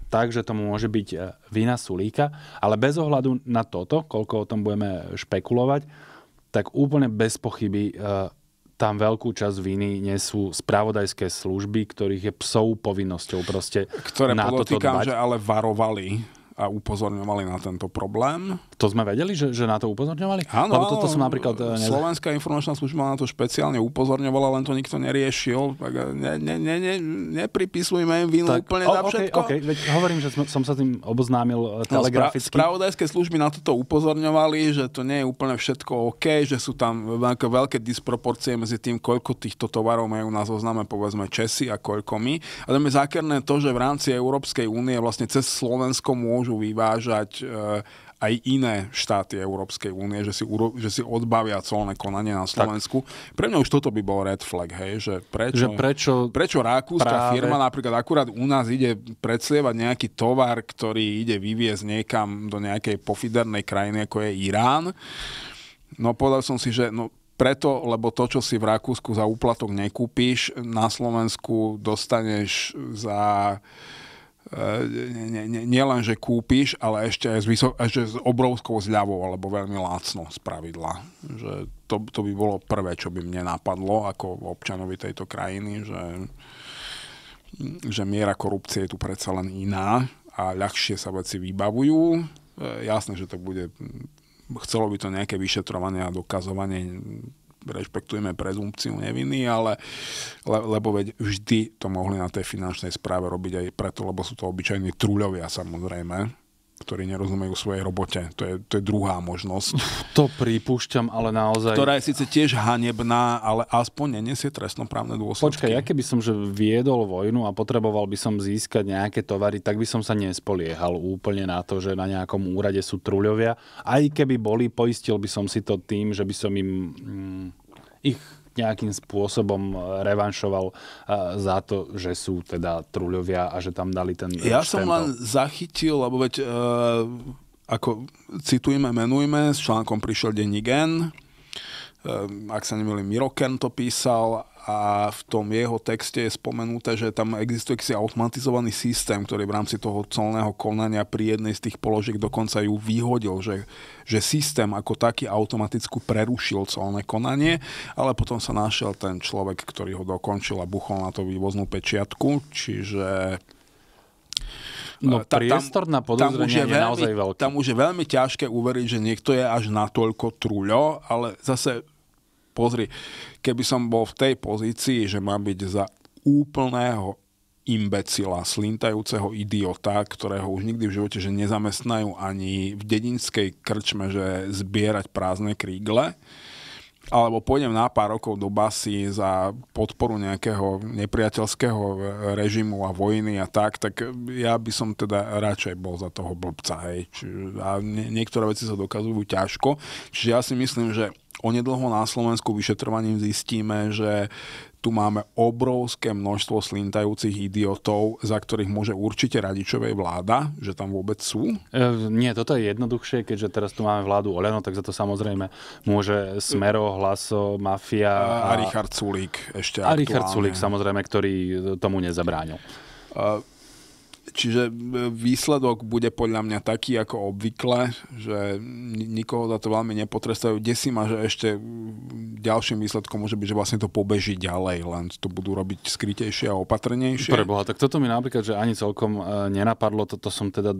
Takže to môže byť vina Sulíka, ale bez ohľadu na toto, koľko o tom budeme špekulovať, tak úplne bez pochyby tam veľkú časť viny nesú spravodajské služby, ktorých je psov povinnosťou proste Ktoré na toto dbať. že ale varovali a upozorňovali na tento problém. To sme vedeli, že, že na to upozorňovali? Áno, Lebo toto som napríklad... Slovenská informačná služba na to špeciálne upozorňovala, len to nikto neriešil. Tak ne, ne, ne, ne, nepripisujme im vinu tak, úplne o, na všetko. Okay, okay. Veď hovorím, že som, som sa tým oboznámil telegraficky. No, spra- spravodajské služby na toto upozorňovali, že to nie je úplne všetko OK, že sú tam veľké disproporcie medzi tým, koľko týchto tovarov majú na zozname, povedzme Česi a koľko my. A je zákerné to, že v rámci Európskej únie vlastne cez Slovensko môžu môžu vyvážať eh, aj iné štáty Európskej únie, že si, uro, že si odbavia colné konanie na Slovensku. Tak. Pre mňa už toto by bol red flag, hej, že prečo, že prečo, prečo rakúska práve... firma napríklad akurát u nás ide predslievať nejaký tovar, ktorý ide vyviezť niekam do nejakej pofidernej krajiny, ako je Irán. No povedal som si, že no, preto, lebo to, čo si v Rakúsku za úplatok nekúpíš, na Slovensku dostaneš za Eh, nielen, že kúpiš, ale ešte aj s, vysok- ešte s obrovskou zľavou alebo veľmi lácno z pravidla. Že to, to by bolo prvé, čo by mne napadlo ako občanovi tejto krajiny, že, že miera korupcie je tu predsa len iná a ľahšie sa veci vybavujú. Eh, jasné, že to bude, chcelo by to nejaké vyšetrovanie a dokazovanie rešpektujeme prezumpciu neviny, ale le, lebo veď vždy to mohli na tej finančnej správe robiť aj preto, lebo sú to obyčajní trúľovia samozrejme, ktorí nerozumejú svojej robote. To je, to je druhá možnosť. To pripúšťam, ale naozaj... Ktorá je síce tiež hanebná, ale aspoň nenesie trestnoprávne dôsledky. Počkaj, ja keby som že viedol vojnu a potreboval by som získať nejaké tovary, tak by som sa nespoliehal úplne na to, že na nejakom úrade sú truľovia. Aj keby boli, poistil by som si to tým, že by som im mm, ich nejakým spôsobom e, revanšoval e, za to, že sú teda truľovia a že tam dali ten... Ja štento. som len zachytil, lebo veď e, ako citujme, menujme, s článkom prišiel denní gen, e, ak sa nemýlim, Miroken to písal a v tom jeho texte je spomenuté, že tam existuje si automatizovaný systém, ktorý v rámci toho colného konania pri jednej z tých položiek dokonca ju vyhodil, že, že systém ako taký automaticky prerušil colné konanie, ale potom sa našiel ten človek, ktorý ho dokončil a buchol na to vývoznú pečiatku, čiže No e, tá, priestor tam, na podozrenie je, je veľmi, naozaj veľký. Tam už je veľmi ťažké uveriť, že niekto je až natoľko truľo, ale zase pozri, keby som bol v tej pozícii, že mám byť za úplného imbecila, slintajúceho idiota, ktorého už nikdy v živote že nezamestnajú ani v dedinskej krčme, že zbierať prázdne krígle, alebo pôjdem na pár rokov do basy za podporu nejakého nepriateľského režimu a vojny a tak, tak ja by som teda radšej bol za toho blbca. Hej. A niektoré veci sa dokazujú ťažko. Čiže ja si myslím, že onedlho na Slovensku vyšetrovaním zistíme, že tu máme obrovské množstvo slintajúcich idiotov, za ktorých môže určite Radičovej vláda, že tam vôbec sú? E, nie, toto je jednoduchšie, keďže teraz tu máme vládu Oleno, tak za to samozrejme môže Smero, Hlaso, Mafia... A, a Richard Sulík ešte A aktuálne. Richard Sulík samozrejme, ktorý tomu nezabránil. E, Čiže e, výsledok bude podľa mňa taký ako obvykle, že nikoho za to veľmi nepotrestajú. Desím a že ešte ďalším výsledkom môže byť, že vlastne to pobeží ďalej, len to budú robiť skrytejšie a opatrnejšie. Preboha, tak toto mi napríklad, že ani celkom e, nenapadlo, toto som teda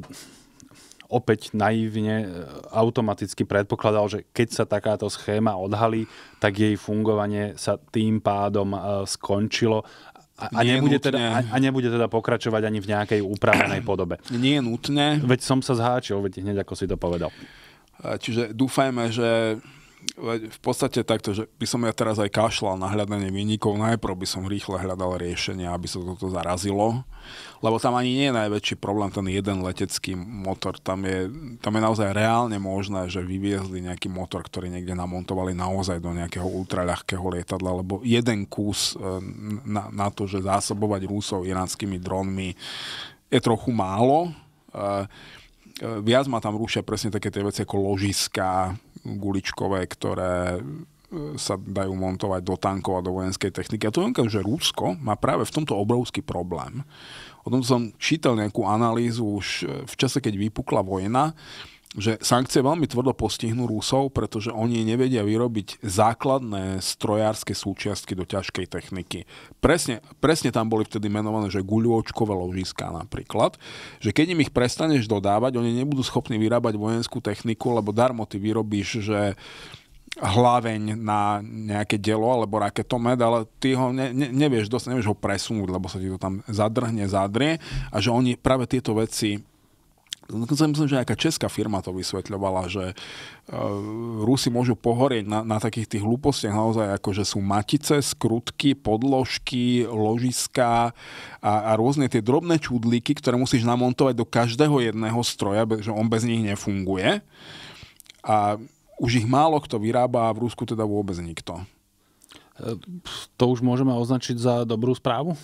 opäť naivne e, automaticky predpokladal, že keď sa takáto schéma odhalí, tak jej fungovanie sa tým pádom skončilo a, a, nebude teda, a, a nebude teda pokračovať ani v nejakej upravenej podobe. Nie je nutné. Veď som sa zháčil, veď hneď ako si to povedal. Čiže dúfajme, že v podstate takto, že by som ja teraz aj kašlal na hľadanie výnikov, najprv by som rýchle hľadal riešenia, aby sa toto zarazilo, lebo tam ani nie je najväčší problém ten jeden letecký motor, tam je, tam je naozaj reálne možné, že vyviezli nejaký motor, ktorý niekde namontovali naozaj do nejakého ultraľahkého lietadla, lebo jeden kus e, na, na to, že zásobovať Rusov iránskymi dronmi je trochu málo, e, e, viac ma tam rušia presne také tie veci ako ložiska, guličkové, ktoré e, sa dajú montovať do tankov a do vojenskej techniky. A to je že Rusko má práve v tomto obrovský problém. O tom som čítal nejakú analýzu už e, v čase, keď vypukla vojna, že sankcie veľmi tvrdo postihnú Rusov, pretože oni nevedia vyrobiť základné strojárske súčiastky do ťažkej techniky. Presne, presne tam boli vtedy menované, že guľôčkové ložiska napríklad, že keď im ich prestaneš dodávať, oni nebudú schopní vyrábať vojenskú techniku, lebo darmo ty vyrobíš, že hlaveň na nejaké dielo alebo raketomed, ale ty ho ne, ne, nevieš dosť, nevieš ho presunúť, lebo sa ti to tam zadrhne, zadrie a že oni práve tieto veci dokonca myslím, že nejaká česká firma to vysvetľovala, že uh, Rusi môžu pohorieť na, na takých tých hlúpostiach naozaj, ako že sú matice, skrutky, podložky, ložiska a, a rôzne tie drobné čudlíky, ktoré musíš namontovať do každého jedného stroja, že on bez nich nefunguje. A už ich málo kto vyrába a v Rusku teda vôbec nikto. E, to už môžeme označiť za dobrú správu?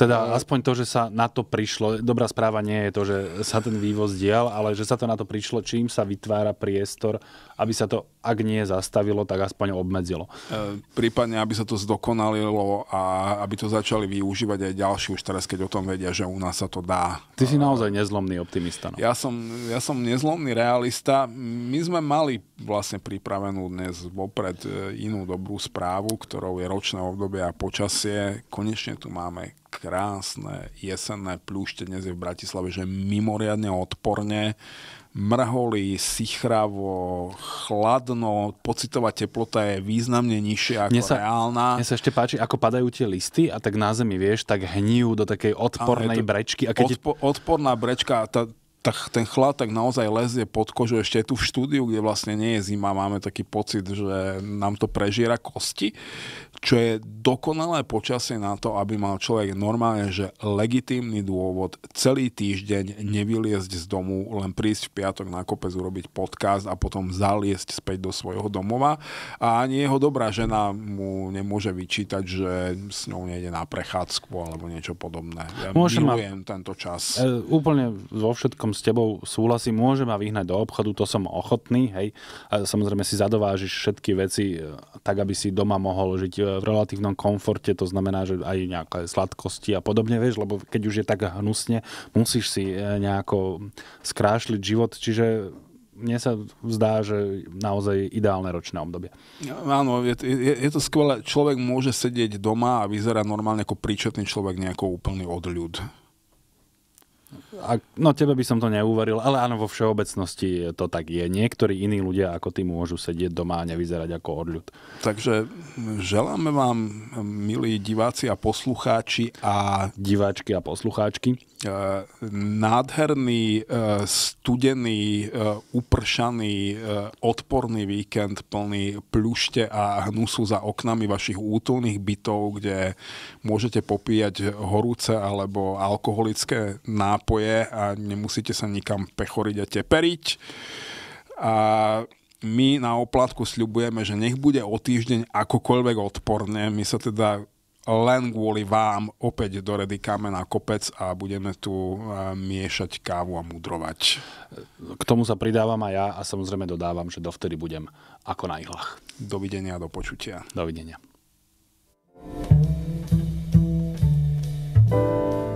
Teda mm. aspoň to, že sa na to prišlo, dobrá správa nie je to, že sa ten vývoz dial, ale že sa to na to prišlo, čím sa vytvára priestor, aby sa to, ak nie zastavilo, tak aspoň obmedzilo. E, prípadne, aby sa to zdokonalilo a aby to začali využívať aj ďalší už teraz, keď o tom vedia, že u nás sa to dá. Ty si naozaj nezlomný optimista. No? Ja, som, ja som nezlomný realista. My sme mali vlastne pripravenú dnes vopred e, inú dobrú správu, ktorou je ročné obdobie a počasie. Konečne tu máme krásne jesenné plúšte dnes je v Bratislave, že mimoriadne odporne mrholí, sichravo, chladno, pocitová teplota je významne nižšia ako mne sa, reálna. Mne sa ešte páči, ako padajú tie listy a tak na zemi, vieš, tak hníjú do takej odpornej Áno, brečky. A keď odpo, Odporná brečka, tá, tak ten chlad tak naozaj lezie pod kožu. Ešte tu v štúdiu, kde vlastne nie je zima. Máme taký pocit, že nám to prežiera kosti, čo je dokonalé počasie na to, aby mal človek normálne, že legitímny dôvod celý týždeň nevyliezť z domu, len prísť v piatok na kopec urobiť podcast a potom zaliesť späť do svojho domova. A ani jeho dobrá žena mu nemôže vyčítať, že s ňou nejde na prechádzku alebo niečo podobné. Ja Môžem milujem ma... tento čas. E, úplne vo všetkom celkom s tebou súhlasím, môže ma vyhnať do obchodu, to som ochotný, hej. A samozrejme si zadovážiš všetky veci e, tak, aby si doma mohol žiť e, v relatívnom komforte, to znamená, že aj nejaké sladkosti a podobne, vieš, lebo keď už je tak hnusne, musíš si e, nejako skrášliť život, čiže mne sa zdá, že naozaj ideálne ročné obdobie. Áno, je, je, je to skvelé. Človek môže sedieť doma a vyzerá normálne ako príčetný človek, nejako úplný odľud. A, no tebe by som to neuveril, ale áno, vo všeobecnosti to tak je. Niektorí iní ľudia ako ty môžu sedieť doma a nevyzerať ako odľud. Takže želáme vám, milí diváci a poslucháči a... Diváčky a poslucháčky. Eh, nádherný, eh, studený, eh, upršaný, odporný víkend plný plušte a hnusu za oknami vašich útulných bytov, kde môžete popíjať horúce alebo alkoholické nápoje a nemusíte sa nikam pechoriť a teperiť. A my na oplatku sľubujeme, že nech bude o týždeň akokoľvek odporne. My sa teda len kvôli vám opäť do redy kamen a kopec a budeme tu eh, miešať kávu a mudrovať. K tomu sa pridávam aj ja a samozrejme dodávam, že dovtedy budem ako na ihlach. Dovidenia a do počutia. Dovidenia. thank you